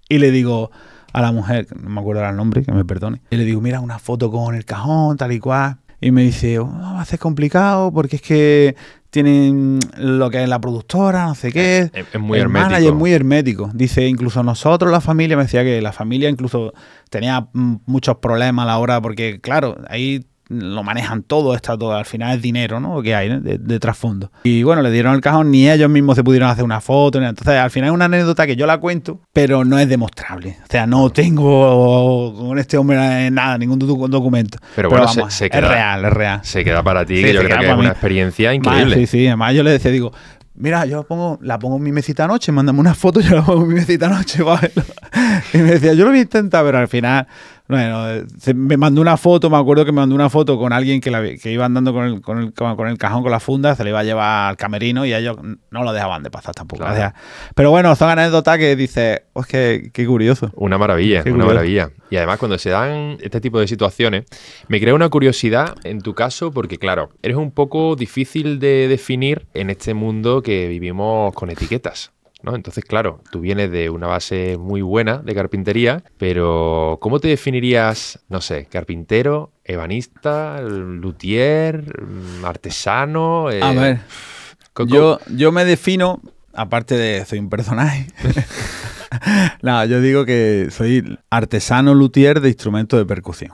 Y le digo a la mujer, no me acuerdo el nombre, que me perdone, y le digo, mira, una foto con el cajón, tal y cual. Y me dice, oh, va a ser complicado porque es que tienen lo que es la productora, no sé qué. Es, muy el hermético. es muy hermético. Dice, incluso nosotros, la familia, me decía que la familia incluso tenía muchos problemas a la hora, porque claro, ahí lo manejan todo, está todo, al final es dinero, ¿no? Que hay ¿no? De, trasfondo. Y bueno, le dieron el cajón, ni ellos mismos se pudieron hacer una foto, entonces al final es una anécdota que yo la cuento, pero no es demostrable. O sea, no tengo con este hombre nada, ningún documento. Pero, bueno, se, queda, es real, es real. Se queda para ti, que yo creo que es una experiencia increíble. sí, sí, además yo le decía, digo, mira, yo pongo, la pongo en mi mesita anoche, mándame una foto, yo la pongo en mi mesita anoche, Y me decía, yo lo voy a intentar, pero al final bueno, me mandó una foto, me acuerdo que me mandó una foto con alguien que, iba andando con el, cajón con la funda, se le iba a llevar al camerino y ellos no lo dejaban de pasar tampoco. pero bueno, son anécdotas que dices, oh, qué curioso. Una maravilla, una maravilla. Y además cuando se dan este tipo de situaciones, me crea una curiosidad en tu caso porque claro, eres un poco difícil de definir en este mundo que vivimos con etiquetas. Entonces, claro, tú vienes de una base muy buena de carpintería, pero ¿cómo te definirías, no sé, carpintero, evanista, luthier, artesano? Eh, A ver, yo, yo me defino, aparte de soy un personaje. no, yo digo que soy artesano luthier de instrumentos de percusión.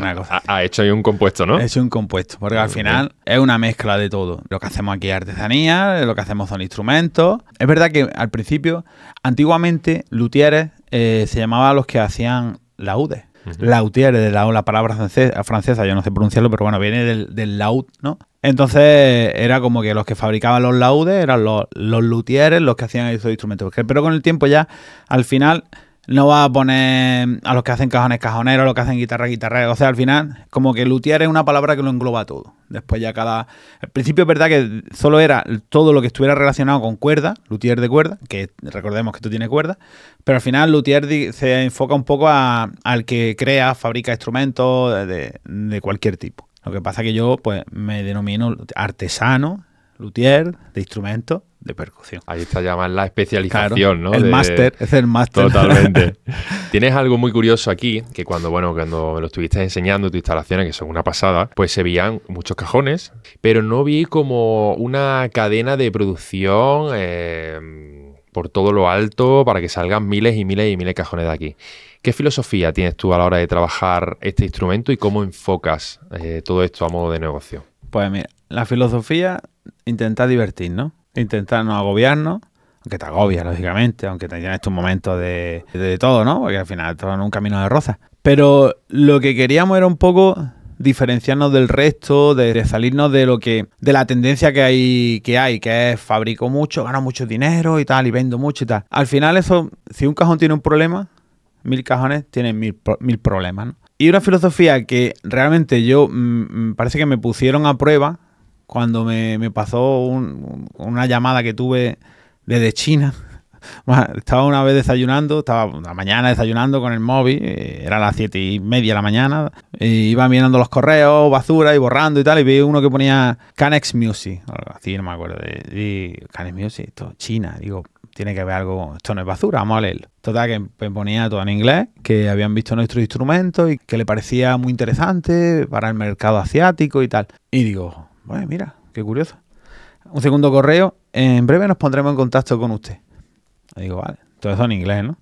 Ah, cosa. Ha, hecho ahí un compuesto, ¿no? Ha hecho un compuesto, porque al ah, final es una mezcla de todo. Lo que hacemos aquí es artesanía, lo que hacemos son instrumentos. Es verdad que al principio, antiguamente, luthieres eh, se llamaba los que hacían laudes. Lautieres, de la, palabra eh, francesa, yo no sé pronunciarlo, pero bueno, viene del, del laud, ¿no? Entonces era como que los que fabricaban los laudes eran los, los luthieres, los que hacían esos instrumentos. Pero con el tiempo ya, al final, no va a poner a los que hacen cajones cajoneros, a los que hacen guitarra guitarra. O sea, al final, como que luthier es una palabra que lo engloba todo. Después ya cada... Al principio es verdad que solo era todo lo que estuviera relacionado con cuerda, luthier de cuerda, que recordemos que tú tiene cuerda, pero al final luthier se enfoca un poco a, al que crea, fabrica instrumentos de, cualquier tipo. Lo que pasa que yo pues me denomino artesano, luthier de instrumentos de percusión. Ahí está ya más la especialización, ¿no? El máster, es el máster. Totalmente. Tienes algo muy curioso aquí, que cuando, bueno, cuando me lo estuviste enseñando, tus instalaciones, que son una pasada, pues se veían muchos cajones, pero no vi como una cadena de producción eh, por todo lo alto para que salgan miles y miles y miles de cajones de aquí. ¿Qué filosofía tienes tú a la hora de trabajar este instrumento y cómo enfocas eh, todo esto a modo de negocio? Pues mira, la filosofía intenta divertir, ¿no? Intentarnos no agobiarnos, aunque te agobia, lógicamente, aunque tengas estos tus momentos de, todo, ¿no? Porque al final todo en un camino de roza. Pero lo que queríamos era un poco diferenciarnos del resto, de, salirnos de lo que, de la tendencia que hay, que hay, que es fabrico mucho, gano mucho dinero y tal, y vendo mucho y tal. Al final, eso, si un cajón tiene un problema, mil cajones tienen mil, problemas, Y una filosofía que realmente yo mm, mm, parece que me pusieron a prueba cuando me, pasó una llamada que tuve desde China. estaba una vez desayunando, estaba la mañana desayunando con el móvil, eh, era las siete y media de la mañana, e iba mirando los correos, basura y borrando y tal, y vi uno que ponía Canex Music, así, no me acuerdo, y, Canex Music, esto, China, digo, tiene que ver algo, esto no es basura, vamos a leerlo. Total, que ponía todo en inglés, que habían visto nuestros instrumentos y que le parecía muy interesante para el mercado asiático y tal. Y digo, bueno, mira, qué curioso. Un segundo correo. En breve nos pondremos en contacto con usted. Y digo, vale. Todo eso en inglés, ¿no?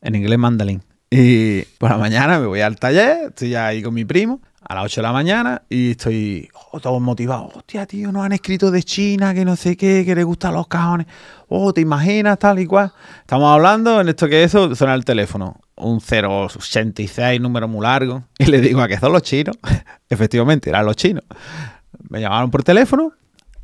En inglés mandarín. Y por la mañana me voy al taller, estoy ya ahí con mi primo, a las 8 de la mañana, y estoy oh, todo motivado. Hostia, tío, nos han escrito de China, que no sé qué, que le gustan los cajones. Oh, te imaginas, tal y cual. Estamos hablando en esto que eso, suena el teléfono. Un 086, número muy largo. Y le digo, ¿a que son los chinos? Efectivamente, eran los chinos me llamaron por teléfono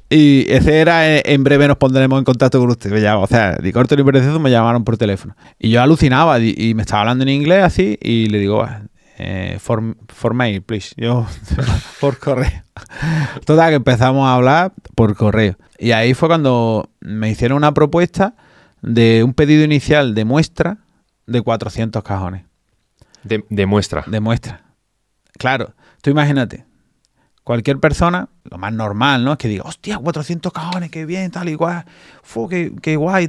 y ese era, eh, en breve nos pondremos en contacto con usted. o sea, de corto y preciso me llamaron por teléfono. Y yo alucinaba y, me estaba hablando en inglés así y le digo, eh, for, me please. Yo, por correo. Total, que empezamos a hablar por correo. Y ahí fue cuando me hicieron una propuesta de un pedido inicial de muestra de 400 cajones. de muestra. De muestra. Claro, tú imagínate, cualquier persona, lo más normal, ¿no? Es que diga, hostia, 400 cajones, qué bien, tal y cual, Fu, qué, guay.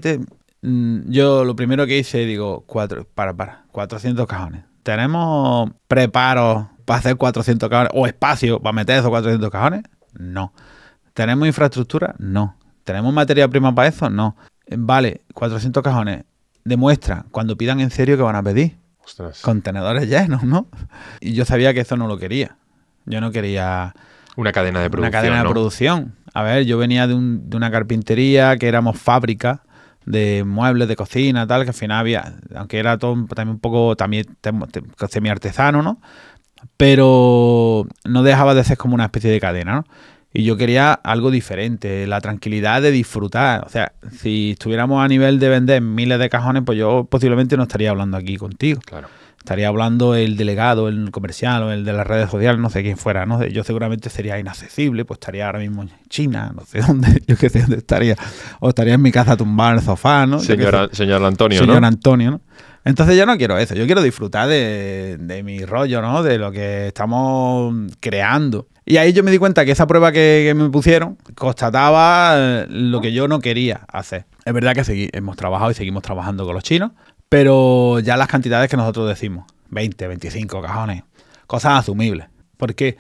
Mm, yo lo primero que hice, digo, cuatro, para, para, 400 cajones. ¿Tenemos preparos para hacer 400 cajones o espacio para meter esos 400 cajones? No. ¿Tenemos infraestructura? No. ¿Tenemos materia prima para eso? No. Eh, vale, 400 cajones. Demuestra, cuando pidan en serio que van a pedir. Ostras. Contenedores llenos, ¿no? Y yo sabía que eso no lo quería. Yo no quería... Una cadena de producción. Una cadena de producción. A ver, yo venía de, un, de, una carpintería que éramos fábrica de muebles de cocina, tal, que al final había, aunque era todo también un poco, también semi artesano, ¿no? Pero no dejaba de ser como una especie de cadena, ¿no? Y yo quería algo diferente, la tranquilidad de disfrutar. O sea, si estuviéramos a nivel de vender miles de cajones, pues yo posiblemente no estaría hablando aquí contigo. Claro estaría hablando el delegado, el comercial o el de las redes sociales, no sé quién fuera, ¿no? Yo seguramente sería inaccesible, pues estaría ahora mismo en China, no sé dónde, yo qué sé dónde estaría, o estaría en mi casa tumbado en el sofá, ¿no? señor Antonio, señor Antonio, ¿no? Entonces yo no quiero eso, yo quiero disfrutar de, mi rollo, ¿no? De lo que estamos creando. Y ahí yo me di cuenta que esa prueba que, me pusieron constataba eh, lo que yo no quería hacer. Es verdad que hemos trabajado y seguimos trabajando con los chinos, pero ya las cantidades que nosotros decimos, 20, 25 cajones, cosas asumibles. Porque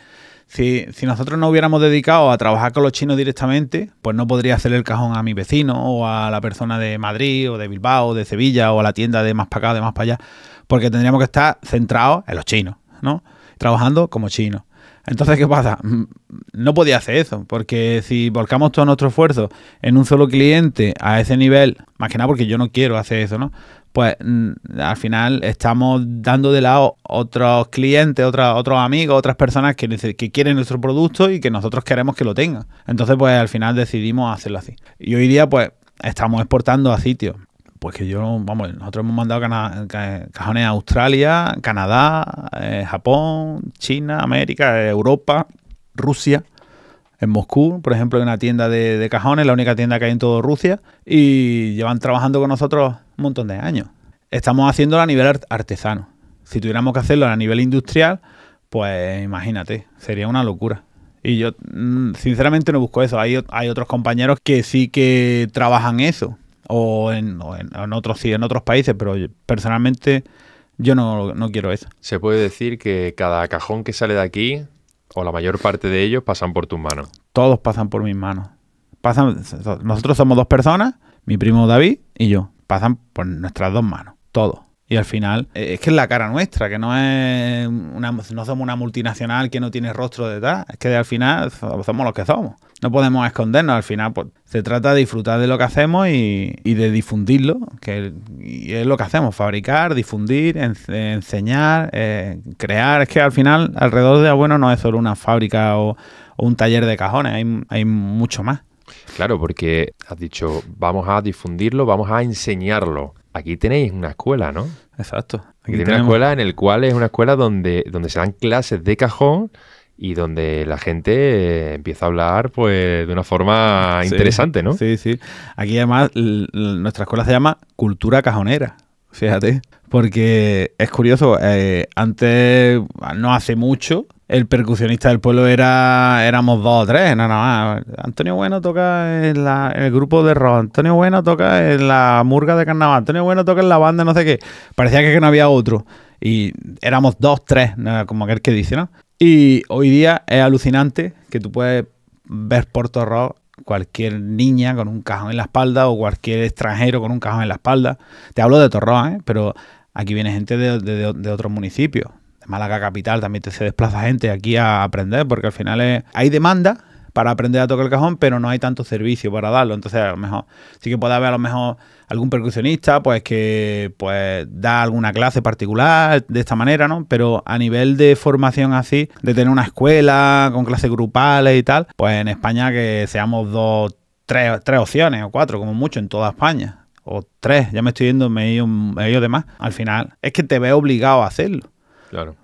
si, nosotros no hubiéramos dedicado a trabajar con los chinos directamente, pues no podría hacer el cajón a mi vecino o a la persona de Madrid o de Bilbao o de Sevilla o a la tienda de más para acá, de más para allá, porque tendríamos que estar centrados en los chinos, ¿no? Trabajando como chinos. Entonces, ¿qué pasa? Mm, no podía hacer eso, porque si volcamos todo nuestro esfuerzo en un solo cliente a ese nivel, más que nada porque yo no quiero hacer eso, ¿no? pues al final estamos dando de lado otros clientes, otros amigos, otras personas que, que, quieren nuestro producto y que nosotros queremos que lo tengan. Entonces, pues al final decidimos hacerlo así. Y hoy día, pues, estamos exportando a sitios. Pues que yo, vamos, nosotros hemos mandado cajones a Australia, Canadá, eh, Japón, China, América, Europa, Rusia en Moscú, por ejemplo, hay una tienda de, de, cajones, la única tienda que hay en todo Rusia, y llevan trabajando con nosotros un montón de años. Estamos haciéndolo a nivel artesano. Si tuviéramos que hacerlo a nivel industrial, pues imagínate, sería una locura. Y yo mm, sinceramente no busco eso. Hay, hay otros compañeros que sí que trabajan eso. O en, otros sí, en otros países, pero personalmente yo no, no quiero eso. Se puede decir que cada cajón que sale de aquí, o la mayor parte de ellos, pasan por tus manos. Todos pasan por mis manos. Pasan, nosotros somos dos personas, mi primo David y yo pasan por nuestras dos manos, todo. Y al final, eh, es que es la cara nuestra, que no es una, no somos una multinacional que no tiene rostro de tal. es que al final somos los que somos. No podemos escondernos, al final pues, se trata de disfrutar de lo que hacemos y, de difundirlo, que es lo que hacemos, fabricar, difundir, enseñar, eh, crear. Es que al final alrededor de Abuelo no es solo una fábrica o, un taller de cajones, hay, hay mucho más. Claro, porque has dicho, vamos a difundirlo, vamos a enseñarlo. Aquí tenéis una escuela, ¿no? Exacto. Aquí, una escuela en la cual es una escuela donde, donde se dan clases de cajón y donde la gente eh, empieza a hablar pues de una forma interesante, ¿no? Sí, sí. Aquí además nuestra escuela se llama Cultura Cajonera, fíjate, porque es curioso, eh, antes, no hace mucho, el percusionista del pueblo era éramos dos o tres, no, no, ah, Antonio Bueno toca en, la, el grupo de rock, Antonio Bueno toca en la murga de carnaval, Antonio Bueno toca en la banda, no sé qué. Parecía que, no había otro. Y éramos dos, tres, como aquel que dice, ¿no? Y hoy día es alucinante que tú puedes ver por rock cualquier niña con un cajón en la espalda o cualquier extranjero con un cajón en la espalda. Te hablo de Torroa, ¿eh? pero aquí viene gente de, de otros municipios, Málaga Capital también se desplaza gente aquí a aprender, porque al final hay demanda para aprender a tocar el cajón, pero no hay tanto servicio para darlo. Entonces, a lo mejor sí que puede haber a lo mejor algún percusionista, pues que pues da alguna clase particular de esta manera, ¿no? Pero a nivel de formación así, de tener una escuela con clases grupales y tal, pues en España que seamos dos, tres, tres opciones o cuatro, como mucho en toda España. O tres, ya me estoy yendo medio, medio de más. Al final, es que te veo obligado a hacerlo.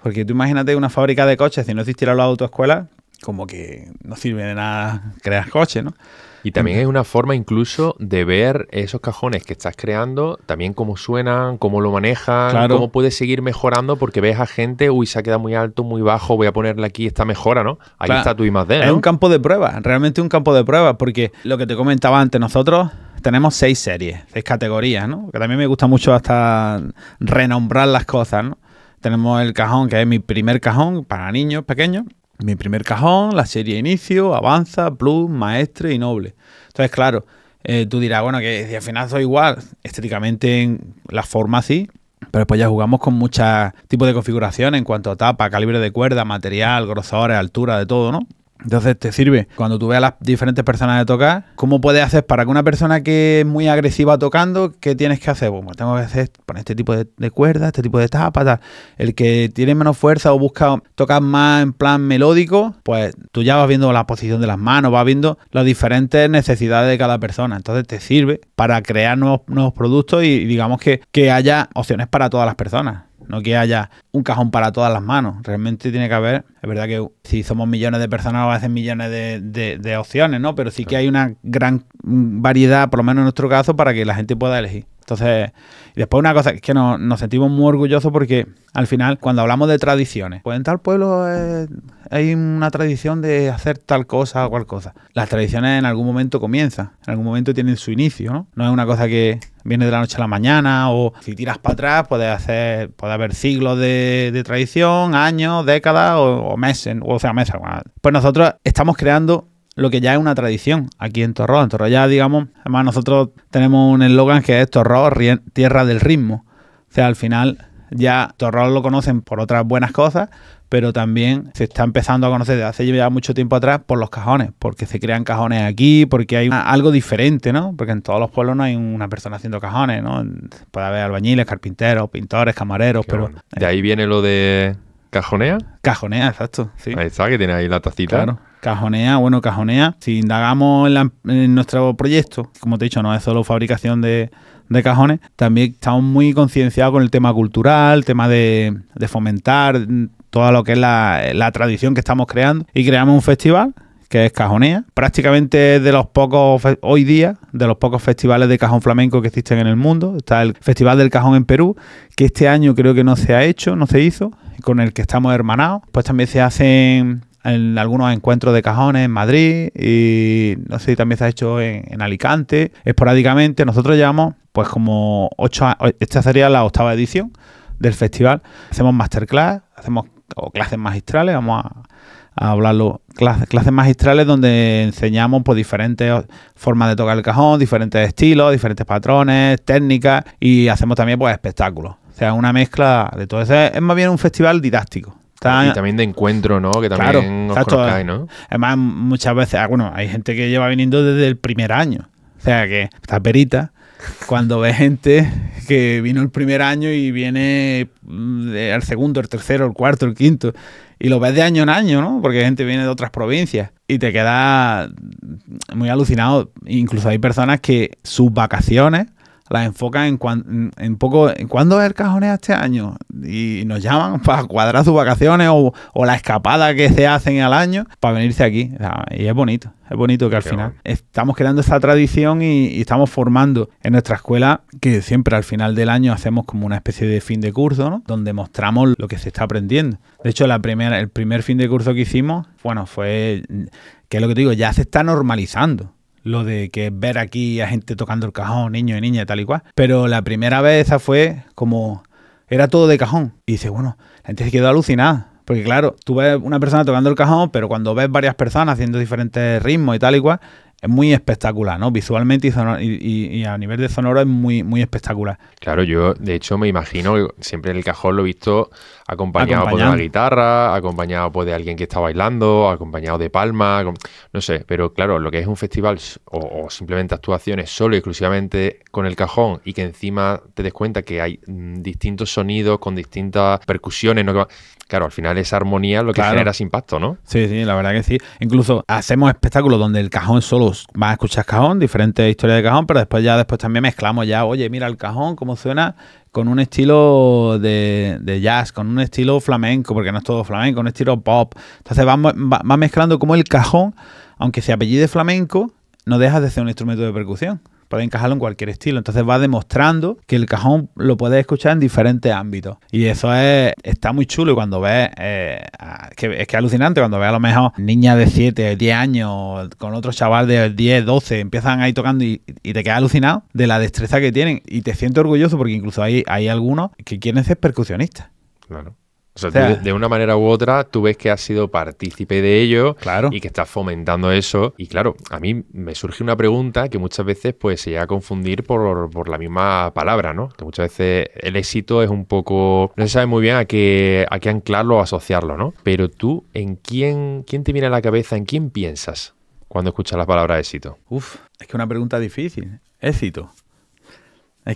Porque tú imagínate una fábrica de coches, si no existiera la autoescuela, como que no sirve de nada crear coches, ¿no? Y también em, es una forma incluso de ver esos cajones que estás creando, también cómo suenan, cómo lo manejan, cómo puedes seguir mejorando, porque ves a gente, uy, se ha quedado muy alto, muy bajo, voy a ponerle aquí esta mejora, ¿no? Ahí está tu imagen, Es un campo de prueba, realmente un campo de pruebas, porque lo que te comentaba antes, nosotros tenemos seis series, seis categorías, ¿no? Que también me gusta mucho hasta renombrar las cosas, ¿no? Tenemos el cajón, que es mi primer cajón para niños pequeños. Mi primer cajón, la serie Inicio, Avanza, Plus, Maestre y Noble. Entonces, claro, eh, tú dirás, bueno, que al final soy igual, estéticamente en la forma sí, pero después ya jugamos con muchos tipos de configuración en cuanto a tapa, calibre de cuerda, material, grosores, altura, de todo, ¿no? Entonces te sirve cuando tú veas las diferentes personas de tocar, ¿cómo puedes hacer para que una persona que es muy agresiva tocando, qué tienes que hacer? Pues, bueno, tengo que hacer poner este tipo de, cuerdas, este tipo de tapas, El que tiene menos fuerza o busca tocar más en plan melódico, pues tú ya vas viendo la posición de las manos, vas viendo las diferentes necesidades de cada persona. Entonces te sirve para crear nuevos, productos y, digamos que haya opciones para todas las personas no que haya un cajón para todas las manos. Realmente tiene que haber, es verdad que si somos millones de personas a veces millones de, de opciones, ¿no? Pero sí que hay una gran variedad, por lo menos en nuestro caso, para que la gente pueda elegir. Entonces, y después una cosa es que nos, sentimos muy orgullosos porque al final, cuando hablamos de tradiciones, pues en tal pueblo eh, hay una tradición de hacer tal cosa o cual cosa. Las tradiciones en algún momento comienzan, en algún momento tienen su inicio, ¿no? No es una cosa que viene de la noche a la mañana o si tiras para atrás puede hacer puede haber siglos de, tradición años décadas o, meses o sea meses pues nosotros estamos creando lo que ya es una tradición aquí en Torró. En Torró ya, digamos, además nosotros tenemos un eslogan que es Torró, tierra del ritmo. O sea, al final ya Torró lo conocen por otras buenas cosas, pero también se está empezando a conocer desde hace ya mucho tiempo atrás por los cajones, porque se crean cajones aquí, porque hay algo diferente, ¿no? Porque en todos los pueblos no hay una persona haciendo cajones, ¿no? Puede haber albañiles, carpinteros, pintores, camareros, pero... De ahí viene lo de cajonea. Cajonea, exacto, sí. Ahí está, que tiene ahí la tacita. ¿no? Cajonea, bueno, cajonea. Si indagamos en, nuestro proyecto, como te he dicho, no es solo fabricación de, cajones, también estamos muy concienciados con el tema cultural, el tema de, fomentar todo lo que es la, la, tradición que estamos creando. Y creamos un festival que es Cajonea, prácticamente de los pocos, hoy día, de los pocos festivales de cajón flamenco que existen en el mundo. Está el Festival del Cajón en Perú, que este año creo que no se ha hecho, no se hizo, con el que estamos hermanados. Pues también se hacen en algunos encuentros de cajones en Madrid y no sé si también se ha hecho en, Alicante, esporádicamente. Nosotros llevamos pues como ocho, eh, esta sería la octava edición del festival. Hacemos masterclass, hacemos clases magistrales, vamos a, hablarlo, clases, clases magistrales donde enseñamos pues, diferentes formas de tocar el cajón, diferentes estilos, diferentes patrones, técnicas y hacemos también pues espectáculos. O sea, una mezcla de todo eso. Es más bien un festival didáctico. Y también de encuentro, ¿no? Que también claro, os ¿no? Además, muchas veces, ah, bueno, hay gente que lleva viniendo desde el primer año. O sea, que está perita cuando ves gente que vino el primer año y viene mm, al segundo, el tercero, el cuarto, el quinto, y lo ves de año en año, ¿no? Porque gente viene de otras provincias y te queda muy alucinado. Incluso hay personas que sus vacaciones las enfocan en, en poco, cuándo es el cajonear este año? Y nos llaman para cuadrar sus vacaciones o, la escapada que se hacen al año para venirse aquí. y es bonito, es bonito que al final estamos creando esta tradición y, estamos formando en nuestra escuela que siempre al final del año hacemos como una especie de fin de curso, ¿no? Donde mostramos lo que se está aprendiendo. De hecho, la primera, el primer fin de curso que hicimos, bueno, fue, que es lo que te digo, ya se está normalizando lo de que ver aquí a gente tocando el cajón, niños y niñas, tal y cual. Pero la primera vez esa fue como, era todo de cajón. Y dice, bueno, la gente se quedó alucinada. Porque claro, tú ves una persona tocando el cajón, pero cuando ves varias personas haciendo diferentes ritmos y tal y cual, es muy espectacular, ¿no? Visualmente y, a nivel de sonoro es muy, muy espectacular. Claro, yo de hecho me imagino que siempre el cajón lo he visto acompañado por una guitarra, acompañado por pues, de alguien que está bailando, acompañado de palma, no sé, pero claro, lo que es un festival o, o, simplemente actuaciones solo y exclusivamente con el cajón y que encima te des cuenta que hay mm, distintos sonidos con distintas percusiones, ¿no? Claro, al final esa armonía lo que genera es impacto, ¿no? Sí, sí, la verdad que sí. Incluso hacemos espectáculos donde el cajón solo va a escuchar cajón, diferentes historias de cajón, pero después ya después también mezclamos ya, oye, mira el cajón, cómo suena, con un estilo de, jazz, con un estilo flamenco, porque no es todo flamenco, un estilo pop. Entonces va, mezclando como el cajón, aunque se apellide flamenco, no dejas de ser un instrumento de percusión. Pueden encajarlo en cualquier estilo. Entonces va demostrando que el cajón lo puedes escuchar en diferentes ámbitos. Y eso es, está muy chulo. Y cuando ves, eh, que, es que es alucinante, cuando ves a lo mejor niña de 7, 10 años con otro chaval de 10, 12, empiezan ahí tocando y, te quedas alucinado de la destreza que tienen. Y te sientes orgulloso porque incluso hay, hay algunos que quieren ser percusionistas. Claro de una manera u otra, tú ves que has sido partícipe de ello y que estás fomentando eso. Y claro, a mí me surge una pregunta que muchas veces pues, se llega a confundir por, la misma palabra, ¿no? Que muchas veces el éxito es un poco. No se sabe muy bien a qué, a qué anclarlo o asociarlo, ¿no? Pero tú, ¿en quién, quién te viene a la cabeza? ¿En quién piensas cuando escuchas las palabras éxito? Uf, es que es una pregunta difícil. Éxito.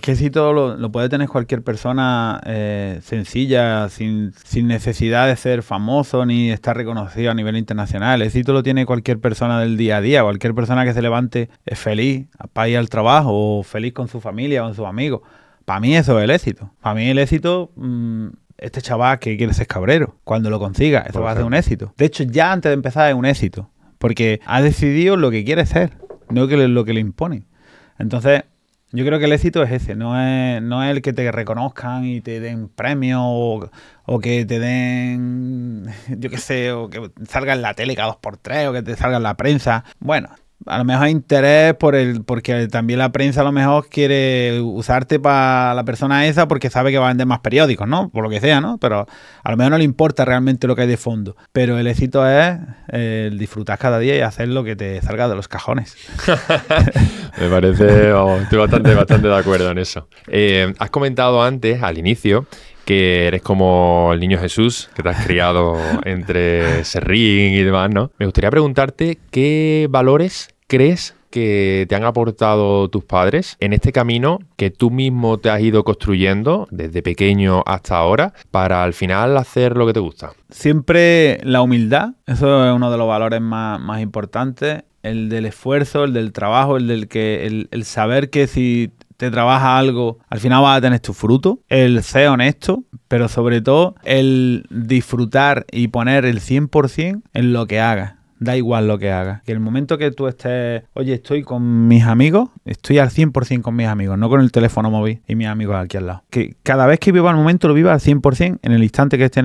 Es que lo, puede tener cualquier persona eh, sencilla, sin, necesidad de ser famoso ni estar reconocido a nivel internacional. El éxito lo tiene cualquier persona del día a día, cualquier persona que se levante es feliz para ir al trabajo o feliz con su familia o con sus amigos. Para mí eso es el éxito. Para mí el éxito... Mm, este chaval que quiere ser cabrero, cuando lo consiga, eso va a ser un éxito. De hecho, ya antes de empezar es un éxito, porque ha decidido lo que quiere ser, no que lo que le impone. Entonces, yo creo que el éxito es ese, no es, no es el que te reconozcan y te den premios o, que te den, yo qué sé, o que salga en la tele cada dos por tres o que te salga en la prensa. Bueno, a lo mejor hay interés por el, porque también la prensa a lo mejor quiere usarte para la persona esa porque sabe que va a vender más periódicos, ¿no? Por lo que sea, ¿no? Pero a lo mejor no le importa realmente lo que hay de fondo. Pero el éxito es eh, el disfrutar cada día y hacer lo que te salga de los cajones. Me parece, estoy bastante, bastante de acuerdo en eso. Eh, has comentado antes, al inicio, que eres como el niño Jesús, que te has criado entre serrín y demás, ¿no? Me gustaría preguntarte qué valores crees que te han aportado tus padres en este camino que tú mismo te has ido construyendo desde pequeño hasta ahora para al final hacer lo que te gusta? Siempre la humildad, eso es uno de los valores más, importantes, el del esfuerzo, el del trabajo, el del que el, saber que si te trabaja algo, al final vas a tener tu fruto, el ser honesto, pero sobre todo el disfrutar y poner el 100% en lo que hagas da igual lo que haga Que el momento que tú estés, oye, estoy con mis amigos, estoy al 100% con mis amigos, no con el teléfono móvil y mis amigos aquí al lado. Que cada vez que viva el momento lo viva al 100% en el instante que esté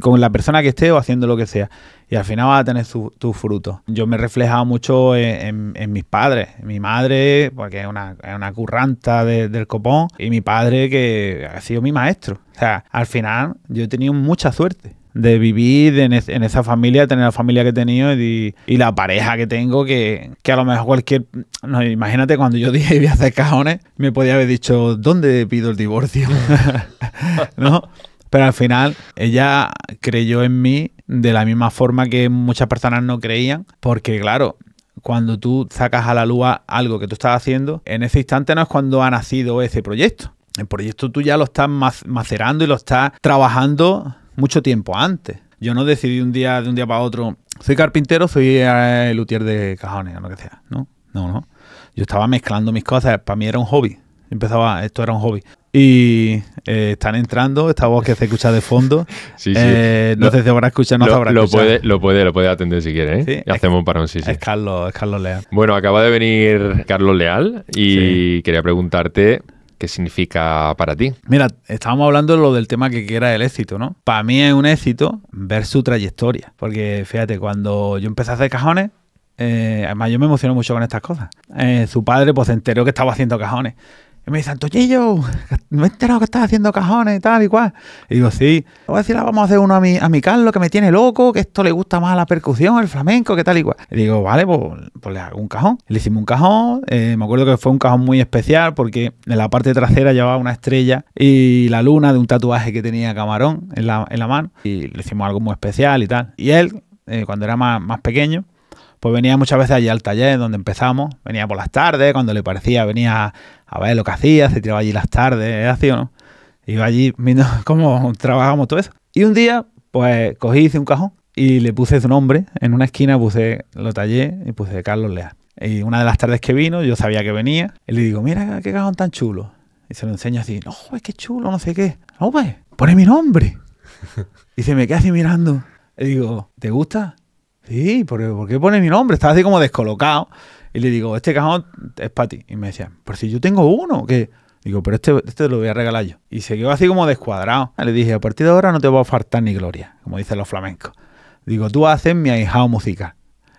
con la persona que esté o haciendo lo que sea. Y al final vas a tener tus tu frutos. Yo me he reflejado mucho en, mis padres. Mi madre, porque pues, es una, curranta del copón, y mi padre que ha sido mi maestro. O sea, al final yo he tenido mucha suerte de vivir en, esa familia, tener la familia que he tenido y, la pareja que tengo, que, a lo mejor cualquier... No, imagínate cuando yo dije voy a hacer cajones, me podía haber dicho, ¿dónde pido el divorcio? ¿No? Pero al final ella creyó en mí de la misma forma que muchas personas no creían, porque claro, cuando tú sacas a la luz algo que tú estás haciendo, en ese instante no es cuando ha nacido ese proyecto. El proyecto tú ya lo estás macerando y lo estás trabajando mucho tiempo antes. Yo no decidí un día de un día para otro, soy carpintero, soy eh, luthier de cajones o lo que sea, ¿no? No, no. Yo estaba mezclando mis cosas, para mí era un hobby. Empezaba, esto era un hobby. Y eh, están entrando, esta voz que se escucha de fondo. sí, sí. Eh, no sé si habrá escuchado, no lo, habrá lo Puede, lo, puede, lo puede atender si quiere, ¿eh? Sí, hacemos un parón, sí, sí. Es Carlos, Carlos Leal. Bueno, acaba de venir Carlos Leal y quería preguntarte ¿Qué significa para ti? Mira, estábamos hablando lo del tema que era el éxito, ¿no? Para mí es un éxito ver su trayectoria. Porque fíjate, cuando yo empecé a hacer cajones, eh, además yo me emociono mucho con estas cosas. Eh, su padre pues se enteró que estaba haciendo cajones. Y me dice, Antoñillo, me he enterado que estás haciendo cajones y tal y cual. Y digo, sí. Voy a decir, ah, vamos a hacer uno a mi, a mi Carlos, que me tiene loco, que esto le gusta más la percusión, el flamenco, que tal y cual. Y digo, vale, pues, le hago un cajón. Le hicimos un cajón. Eh, me acuerdo que fue un cajón muy especial porque en la parte trasera llevaba una estrella y la luna de un tatuaje que tenía Camarón en la, mano. Y le hicimos algo muy especial y tal. Y él, eh, cuando era más, más pequeño, pues venía muchas veces allí al taller donde empezamos, venía por las tardes, cuando le parecía, venía a ver lo que hacía, se tiraba allí las tardes, ¿eh? así o no. Iba allí viendo cómo trabajamos todo eso. Y un día, pues cogí, hice un cajón y le puse su nombre. En una esquina puse, lo tallé y puse Carlos Lea. Y una de las tardes que vino, yo sabía que venía, y le digo, mira qué cajón tan chulo. Y se lo enseño así, no, es que chulo, no sé qué. No, ah, pues, pone mi nombre. Y se me queda así mirando. Y digo, ¿te gusta? sí, ¿por qué pones mi nombre? Estaba así como descolocado. Y le digo, este cajón es para ti. Y me decía, por si yo tengo uno, que Digo, pero este, este lo voy a regalar yo. Y se quedó así como descuadrado. Le dije, a partir de ahora no te va a faltar ni gloria, como dicen los flamencos. Digo, tú haces mi ahijado musical.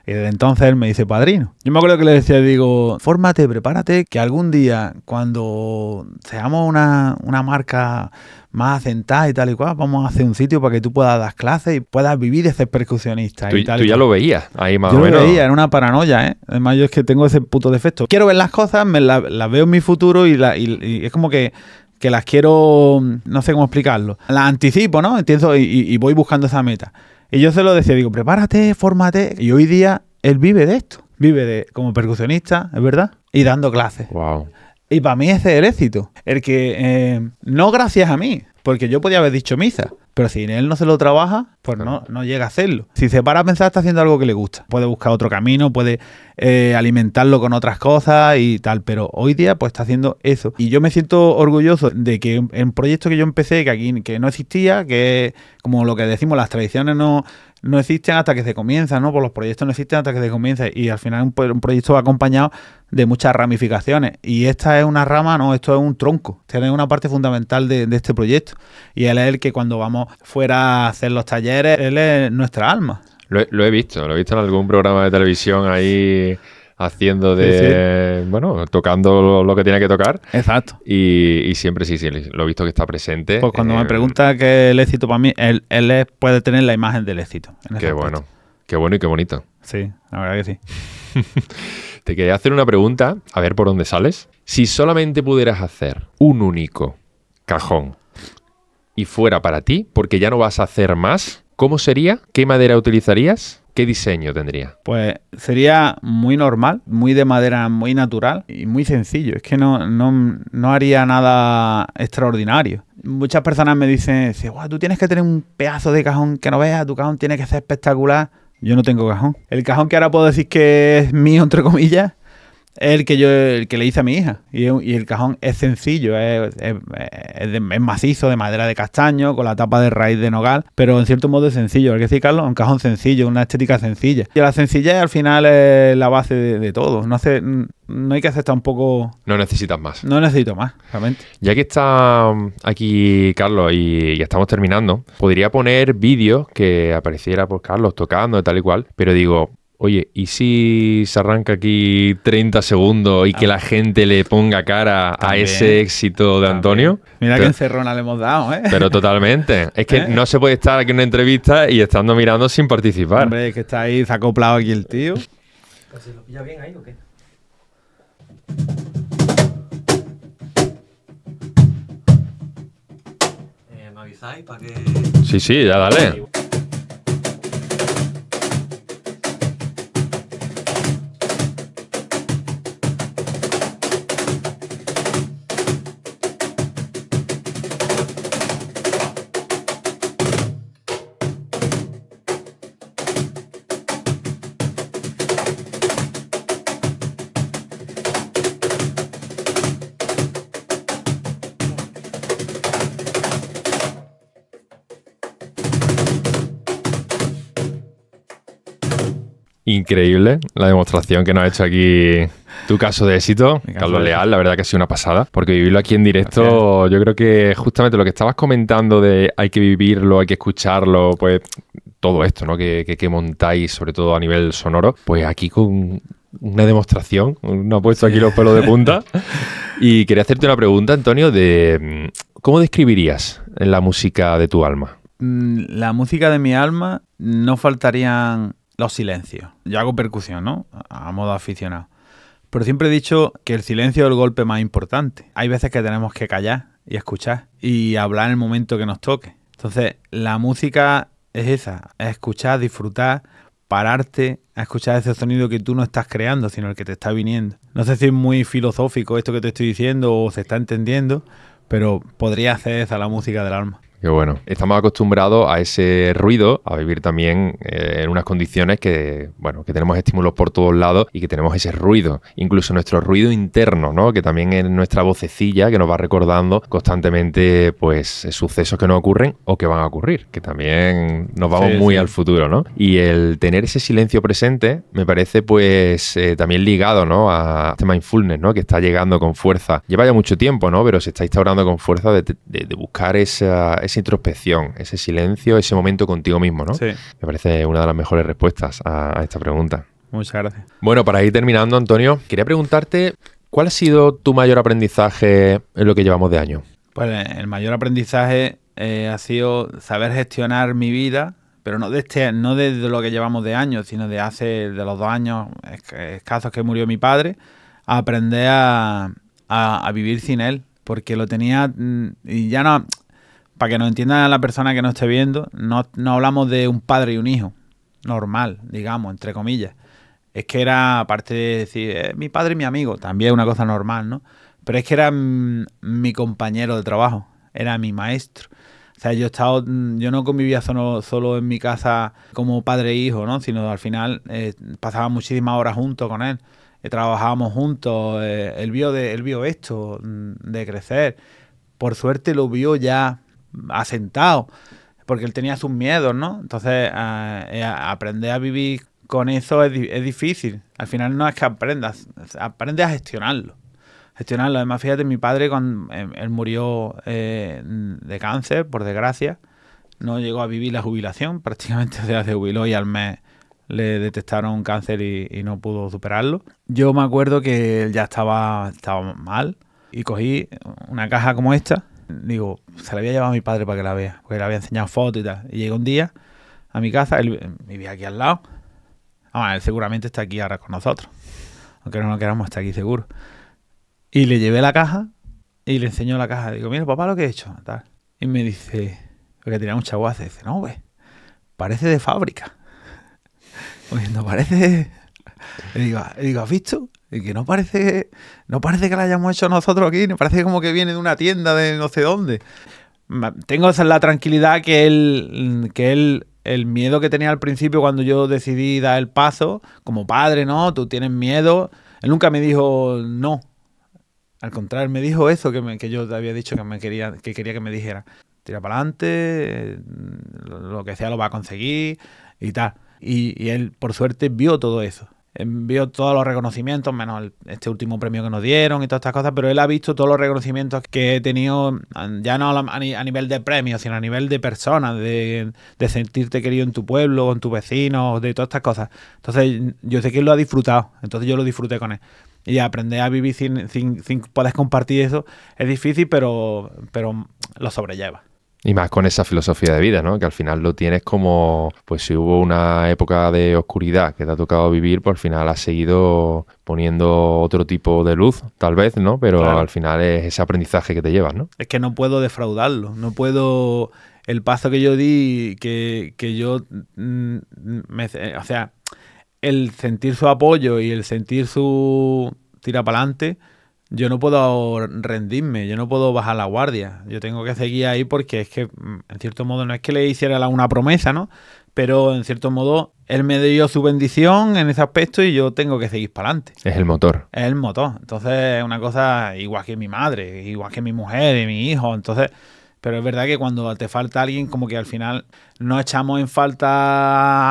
Y desde entonces él me dice padrino. Yo me acuerdo que le decía, digo, fórmate, prepárate, que algún día cuando seamos una, una marca más acentada y tal y cual, vamos a hacer un sitio para que tú puedas dar clases y puedas vivir de ser percusionista. Tú, y ya lo veías ahí más o menos. Yo lo veía, era una paranoia, ¿eh? Además yo es que tengo ese puto defecto. Quiero ver las cosas, me las veo en mi futuro y, es como que que las quiero, no sé cómo explicarlo, las anticipo, ¿no? Entiendo y, y voy buscando esa meta. Y yo se lo decía, digo, prepárate, fórmate. Y hoy día él vive de esto. Vive de, como percusionista, es verdad, y dando clases. Y para mí ese es el éxito. El que, eh, no gracias a mí, porque yo podía haber dicho misa, pero si él no se lo trabaja, pues no, no llega a hacerlo. Si se para a pensar, está haciendo algo que le gusta. Puede buscar otro camino, puede eh, alimentarlo con otras cosas y tal. Pero hoy día, pues está haciendo eso. Y yo me siento orgulloso de que en proyecto que yo empecé, que aquí que no existía, que como lo que decimos, las tradiciones no no existen hasta que se comienzan, ¿no? por los proyectos no existen hasta que se comienzan y al final un, proyecto va acompañado de muchas ramificaciones y esta es una rama, no, esto es un tronco, Tiene una parte fundamental de, este proyecto y él es el que cuando vamos fuera a hacer los talleres, él es nuestra alma. Lo, lo he visto, lo he visto en algún programa de televisión ahí haciendo de. Bueno, tocando lo, que tiene que tocar. Exacto. Y, siempre sí, sí, lo he visto que está presente. Pues cuando me eh, pregunta qué es el éxito para mí, él, puede tener la imagen del éxito. Qué bueno. Qué bueno y qué bonito. Sí, la verdad que sí. Te quería hacer una pregunta, a ver por dónde sales. Si solamente pudieras hacer un único cajón y fuera para ti, porque ya no vas a hacer más, ¿cómo sería? ¿Qué madera utilizarías? ¿Qué diseño tendría? Pues sería muy normal, muy de madera, muy natural y muy sencillo. Es que no, no, haría nada extraordinario. Muchas personas me dicen, tú tienes que tener un pedazo de cajón que no veas, tu cajón tiene que ser espectacular. Yo no tengo cajón. El cajón que ahora puedo decir que es mío, entre comillas, es el que yo el que le hice a mi hija. Y, el cajón es sencillo, es, macizo, de madera de castaño, con la tapa de raíz de nogal, pero en cierto modo es sencillo. Hay que decir, Carlos, un cajón sencillo, una estética sencilla. Y la sencillez al final es la base de, todo. No hace, no hay que aceptar un poco... No necesitas más. No necesito más, realmente. Ya que está um, aquí Carlos y, ya estamos terminando, podría poner vídeos que apareciera por pues, Carlos tocando y tal y cual, pero digo, Oye, ¿y si se arranca aquí 30 segundos y que la gente le ponga cara a ese éxito de Antonio? Mira qué encerrona le hemos dado, ¿eh? Pero totalmente. Es que ¿Eh? no se puede estar aquí en una entrevista y estando mirando sin participar. Hombre, es que está ahí, se acoplado aquí el tío. Pues ¿Se lo pilla bien ahí o qué? Eh, ¿Me avisáis para que...? Sí, sí, ya dale. increíble la demostración que nos ha hecho aquí tu caso de éxito, Carlos Leal, la verdad que ha sido una pasada, porque vivirlo aquí en directo, yo creo que justamente lo que estabas comentando de hay que vivirlo, hay que escucharlo, pues todo esto, ¿no? Que, que, montáis, sobre todo a nivel sonoro, pues aquí con una demostración, no ha puesto aquí los pelos de punta. y quería hacerte una pregunta, Antonio, de mm, ¿cómo describirías la música de tu alma? Mm, la música de mi alma no faltarían los silencios. Yo hago percusión, ¿no? A modo aficionado. Pero siempre he dicho que el silencio es el golpe más importante. Hay veces que tenemos que callar y escuchar y hablar en el momento que nos toque. Entonces, la música es esa, es escuchar, disfrutar, pararte a escuchar ese sonido que tú no estás creando, sino el que te está viniendo. No sé si es muy filosófico esto que te estoy diciendo o se está entendiendo, pero podría hacer esa la música del alma. Qué bueno. Estamos acostumbrados a ese ruido, a vivir también eh, en unas condiciones que, bueno, que tenemos estímulos por todos lados y que tenemos ese ruido, incluso nuestro ruido interno, ¿no? Que también es nuestra vocecilla que nos va recordando constantemente, pues, sucesos que no ocurren o que van a ocurrir, que también nos vamos muy al futuro, ¿no? Y el tener ese silencio presente me parece, pues, eh, también ligado, ¿no? A este mindfulness, ¿no? Que está llegando con fuerza. Lleva ya mucho tiempo, ¿no? Pero se está instaurando con fuerza de, de buscar esa esa introspección, ese silencio, ese momento contigo mismo, ¿no? Sí. Me parece una de las mejores respuestas a, esta pregunta. Muchas gracias. Bueno, para ir terminando, Antonio, quería preguntarte, ¿cuál ha sido tu mayor aprendizaje en lo que llevamos de año? Pues el mayor aprendizaje eh, ha sido saber gestionar mi vida, pero no de este, no desde lo que llevamos de año, sino de hace de los dos años escasos que murió mi padre, aprender a, a vivir sin él, porque lo tenía mm, y ya no para que nos entienda la persona que nos esté viendo, no, no hablamos de un padre y un hijo, normal, digamos, entre comillas. Es que era, aparte de decir, eh, mi padre y mi amigo, también una cosa normal, ¿no? Pero es que era mm, mi compañero de trabajo, era mi maestro. O sea, yo estado, mm, yo no convivía solo, en mi casa como padre e hijo, ¿no? Sino al final eh, pasaba muchísimas horas junto con él. Eh, trabajábamos juntos, él, vio de, él vio esto mm, de crecer. Por suerte lo vio ya asentado, porque él tenía sus miedos, ¿no? Entonces, eh, eh, aprender a vivir con eso es, difícil. Al final no es que aprendas, aprende a gestionarlo. Gestionarlo. Además, fíjate, mi padre, cuando, em, él murió eh, de cáncer, por desgracia, no llegó a vivir la jubilación, prácticamente se jubiló y al mes le detectaron cáncer y, y, no pudo superarlo. Yo me acuerdo que él ya estaba, estaba mal y cogí una caja como esta digo, se la había llevado a mi padre para que la vea, porque le había enseñado fotos y tal. Y llega un día a mi casa, él vivía aquí al lado. Ah, él seguramente está aquí ahora con nosotros. Aunque no lo queramos, está aquí seguro. Y le llevé la caja y le enseñó la caja. Digo, mira, papá, lo que he hecho. Y me dice, porque tenía un chaguazo. Dice, no, güey, pues, parece de fábrica. Pues, no parece. Ah, le digo, ¿has visto? Y que no parece, no parece que la hayamos hecho nosotros aquí, Me parece como que viene de una tienda de no sé dónde. Tengo la tranquilidad que él, que él, el miedo que tenía al principio cuando yo decidí dar el paso, como padre, ¿no? Tú tienes miedo. Él nunca me dijo no. Al contrario, me dijo eso que, me, que yo te había dicho que me quería, que quería que me dijera. Tira para adelante, eh, lo que sea lo va a conseguir y tal. y él, por suerte, vio todo eso vio todos los reconocimientos, menos este último premio que nos dieron y todas estas cosas, pero él ha visto todos los reconocimientos que he tenido, ya no a, nivel de premios, sino a nivel de personas, de, sentirte querido en tu pueblo, en tus vecino, de todas estas cosas. Entonces, yo sé que él lo ha disfrutado, entonces yo lo disfruté con él y aprender a vivir sin, sin, poder compartir eso es difícil, pero, pero lo sobrelleva. Y más con esa filosofía de vida, ¿no? Que al final lo tienes como, pues si hubo una época de oscuridad que te ha tocado vivir, pues al final has seguido poniendo otro tipo de luz, tal vez, ¿no? Pero al final es ese aprendizaje que te llevas, ¿no? Es que no puedo defraudarlo, no puedo... El paso que yo di, que, yo... Mm, me, o sea, el sentir su apoyo y el sentir su tira para adelante yo no puedo rendirme, yo no puedo bajar la guardia. Yo tengo que seguir ahí porque es que, mm, en cierto modo, no es que le hiciera una promesa, ¿no? Pero, en cierto modo, él me dio su bendición en ese aspecto y yo tengo que seguir para adelante. Es el motor. Es el motor. Entonces, es una cosa igual que mi madre, igual que mi mujer y mi hijo. Entonces, pero es verdad que cuando te falta alguien, como que al final no echamos en falta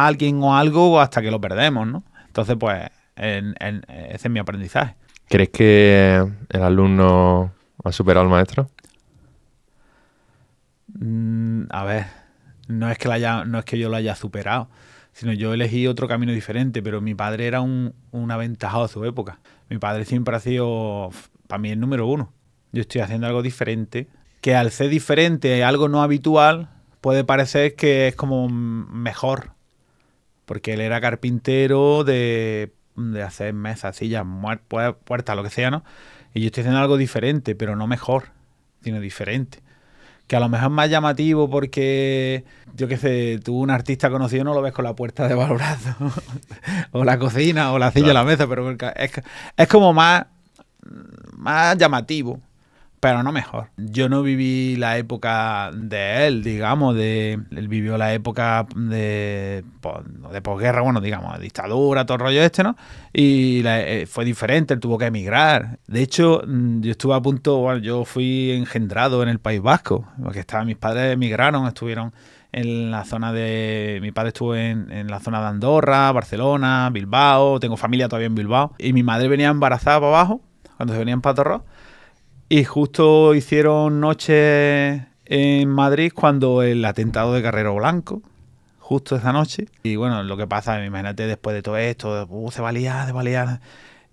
a alguien o algo hasta que lo perdemos, ¿no? Entonces, pues, en, en, ese es mi aprendizaje. ¿Crees que el alumno ha superado al maestro? Mm, a ver, no es, que no es que yo lo haya superado, sino yo elegí otro camino diferente, pero mi padre era un, un aventajado de su época. Mi padre siempre ha sido, para mí, el número uno. Yo estoy haciendo algo diferente, que al ser diferente, algo no habitual, puede parecer que es como mejor. Porque él era carpintero de de hacer mesas, sillas, puertas, lo que sea, ¿no? Y yo estoy haciendo algo diferente, pero no mejor, sino diferente. Que a lo mejor es más llamativo porque, yo qué sé, tú un artista conocido no lo ves con la puerta de valorazo, o la cocina, o la silla, la mesa, pero es, es como más, más llamativo pero no mejor. Yo no viví la época de él, digamos, de él vivió la época de, pues, de posguerra, bueno, digamos, dictadura, todo el rollo este, ¿no? Y eh, fue diferente, él tuvo que emigrar. De hecho, mm, yo estuve a punto, bueno, yo fui engendrado en el País Vasco, porque estaba, mis padres emigraron, estuvieron en la zona de. Mi padre estuvo en, la zona de Andorra, Barcelona, Bilbao, tengo familia todavía en Bilbao. Y mi madre venía embarazada para abajo, cuando se venían para Torros y justo hicieron noche en Madrid cuando el atentado de Carrero Blanco, justo esa noche. Y bueno, lo que pasa, imagínate después de todo esto, uh, se va se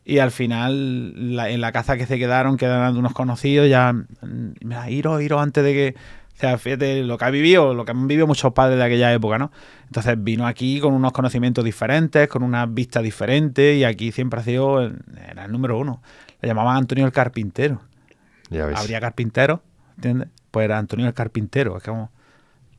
Y al final, en la casa que se quedaron, quedaron unos conocidos, ya, mm, mira, iros, iros antes de que... O sea, fíjate lo que ha vivido, lo que han vivido muchos padres de aquella época, ¿no? Entonces vino aquí con unos conocimientos diferentes, con una vista diferente y aquí siempre ha sido, el número uno. Le llamaban Antonio el Carpintero. Habría carpintero, ¿entiendes? Pues era Antonio el carpintero, es como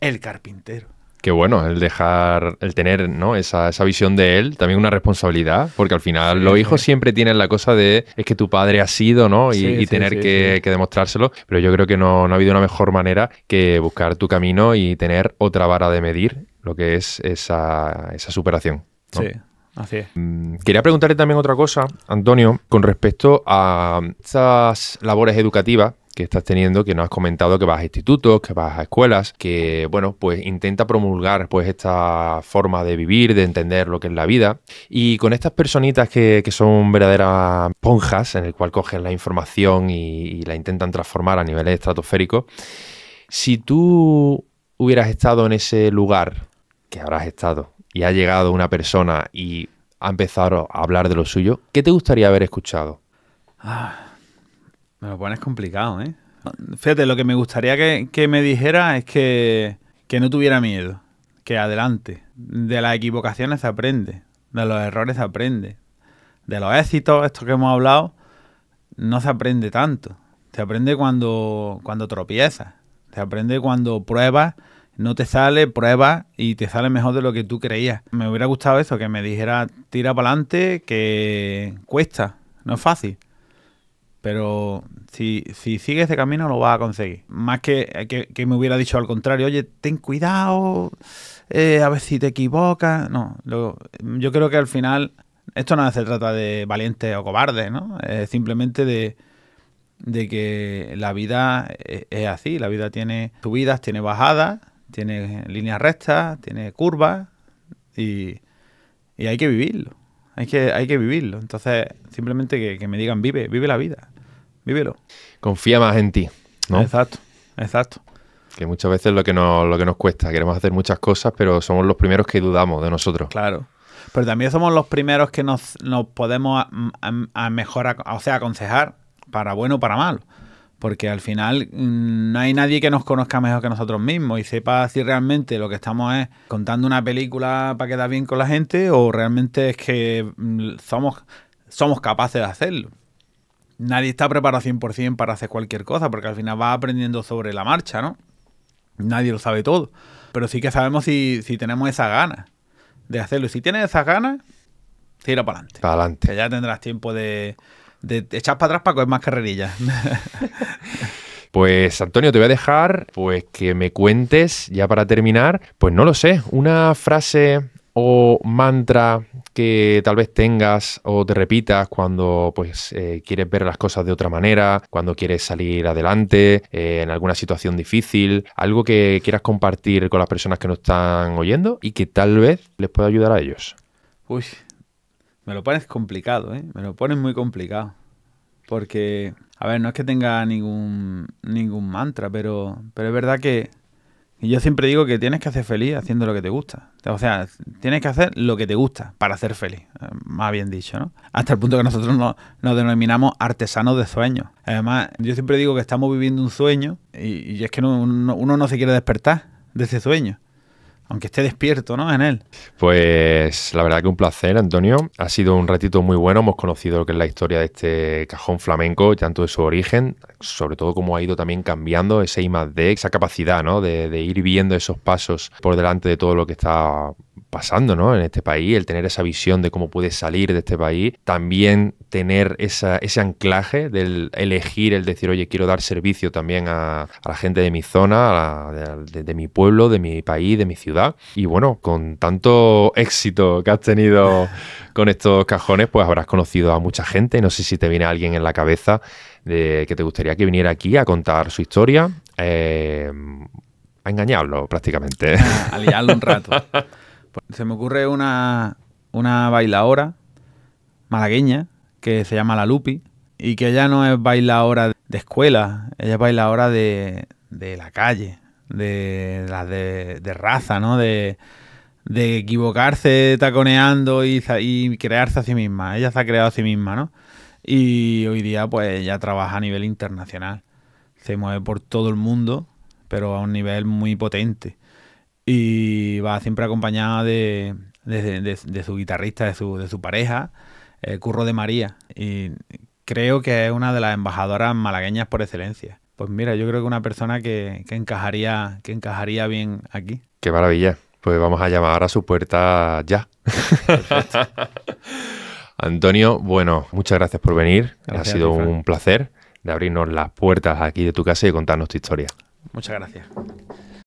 el carpintero. Qué bueno, el dejar, el tener ¿no? esa, esa visión de él, también una responsabilidad, porque al final los hijos siempre tienen la cosa de es que tu padre ha sido, ¿no? Y, tener que, demostrárselo, pero yo creo que no, no ha habido una mejor manera que buscar tu camino y tener otra vara de medir lo que es esa, esa superación. Sí, Así es. Mm, quería preguntarle también otra cosa, Antonio, con respecto a estas labores educativas que estás teniendo, que nos has comentado que vas a institutos, que vas a escuelas, que, bueno, pues intenta promulgar pues esta forma de vivir, de entender lo que es la vida. Y con estas personitas que, son verdaderas ponjas, en el cual cogen la información y la intentan transformar a niveles estratosféricos, si tú hubieras estado en ese lugar que habrás estado, y ha llegado una persona y ha empezado a hablar de lo suyo, ¿qué te gustaría haber escuchado? Ah, me lo pones complicado, ¿eh? Fíjate, lo que me gustaría que, me dijera es que, que no tuviera miedo, que adelante. De las equivocaciones se aprende, de los errores se aprende, de los éxitos, esto que hemos hablado, no se aprende tanto. Se aprende cuando, cuando tropiezas, se aprende cuando pruebas no te sale, prueba y te sale mejor de lo que tú creías. Me hubiera gustado eso, que me dijera tira para adelante, que cuesta, no es fácil. Pero si, si sigues ese camino lo vas a conseguir. Más que, que, me hubiera dicho al contrario, oye, ten cuidado, eh, a ver si te equivocas. No, yo creo que al final esto no se trata de valientes o cobardes, ¿no? simplemente de, que la vida e, es así, la vida tiene subidas, tiene bajadas tiene líneas rectas, tiene curvas y, hay que vivirlo. Hay que, hay que vivirlo. Entonces, simplemente que, me digan, vive, vive la vida, vívelo. Confía más en ti, ¿no? Exacto, exacto. Que muchas veces lo que nos, lo que nos cuesta, queremos hacer muchas cosas, pero somos los primeros que dudamos de nosotros. Claro. Pero también somos los primeros que nos, podemos mejorar, o sea, aconsejar para bueno o para malo porque al final mm, no hay nadie que nos conozca mejor que nosotros mismos y sepa si realmente lo que estamos es contando una película para quedar bien con la gente o realmente es que mm, somos, somos capaces de hacerlo. Nadie está preparado 100% para hacer cualquier cosa, porque al final va aprendiendo sobre la marcha, ¿no? Nadie lo sabe todo, pero sí que sabemos si, si tenemos esas ganas de hacerlo. Y si tienes esas ganas, tira para adelante. Para adelante. Que ya tendrás tiempo de, de echar para atrás para coger más carrerillas. Pues Antonio, te voy a dejar pues que me cuentes ya para terminar, pues no lo sé, una frase o mantra que tal vez tengas o te repitas cuando pues eh, quieres ver las cosas de otra manera, cuando quieres salir adelante eh, en alguna situación difícil, algo que quieras compartir con las personas que nos están oyendo y que tal vez les pueda ayudar a ellos. Uy, me lo pones complicado, ¿eh? Me lo pones muy complicado. Porque, a ver, no es que tenga ningún, ningún mantra, pero, pero es verdad que yo siempre digo que tienes que hacer feliz haciendo lo que te gusta. O sea, tienes que hacer lo que te gusta para ser feliz, más bien dicho, ¿no? Hasta el punto que nosotros nos, denominamos artesanos de sueños. Además, yo siempre digo que estamos viviendo un sueño y, es que uno no se quiere despertar de ese sueño aunque esté despierto, ¿no? En él. Pues la verdad que un placer, Antonio. Ha sido un ratito muy bueno. Hemos conocido lo que es la historia de este cajón flamenco, tanto de su origen, sobre todo cómo ha ido también cambiando ese I esa capacidad, ¿no? de ir viendo esos pasos por delante de todo lo que está pasando ¿no? en este país, el tener esa visión de cómo puedes salir de este país, también tener ese anclaje del elegir, el decir, oye, quiero dar servicio también a, la gente de mi zona, de, mi pueblo, de mi país, de mi ciudad. Y bueno, con tanto éxito que has tenido con estos cajones, pues habrás conocido a mucha gente. No sé si te viene alguien en la cabeza de que te gustaría que viniera aquí a contar su historia. Eh, a engañarlo prácticamente. a liarlo un rato. Se me ocurre una, una bailadora malagueña que se llama La Lupi y que ella no es bailadora de escuela, ella es bailadora de, de la calle, de de, raza, ¿no? De, de equivocarse taconeando y, y, crearse a sí misma. Ella se ha creado a sí misma, ¿no? Y hoy día, pues, ella trabaja a nivel internacional. Se mueve por todo el mundo, pero a un nivel muy potente y va siempre acompañada de, su guitarrista, de su, de su pareja, eh, Curro de María. Y creo que es una de las embajadoras malagueñas por excelencia. Pues mira, yo creo que una persona que, encajaría, que encajaría bien aquí. Qué maravilla. Pues vamos a llamar a su puerta ya. Antonio, bueno, muchas gracias por venir. ha sido un placer de abrirnos las puertas aquí de tu casa y contarnos tu historia. Muchas gracias.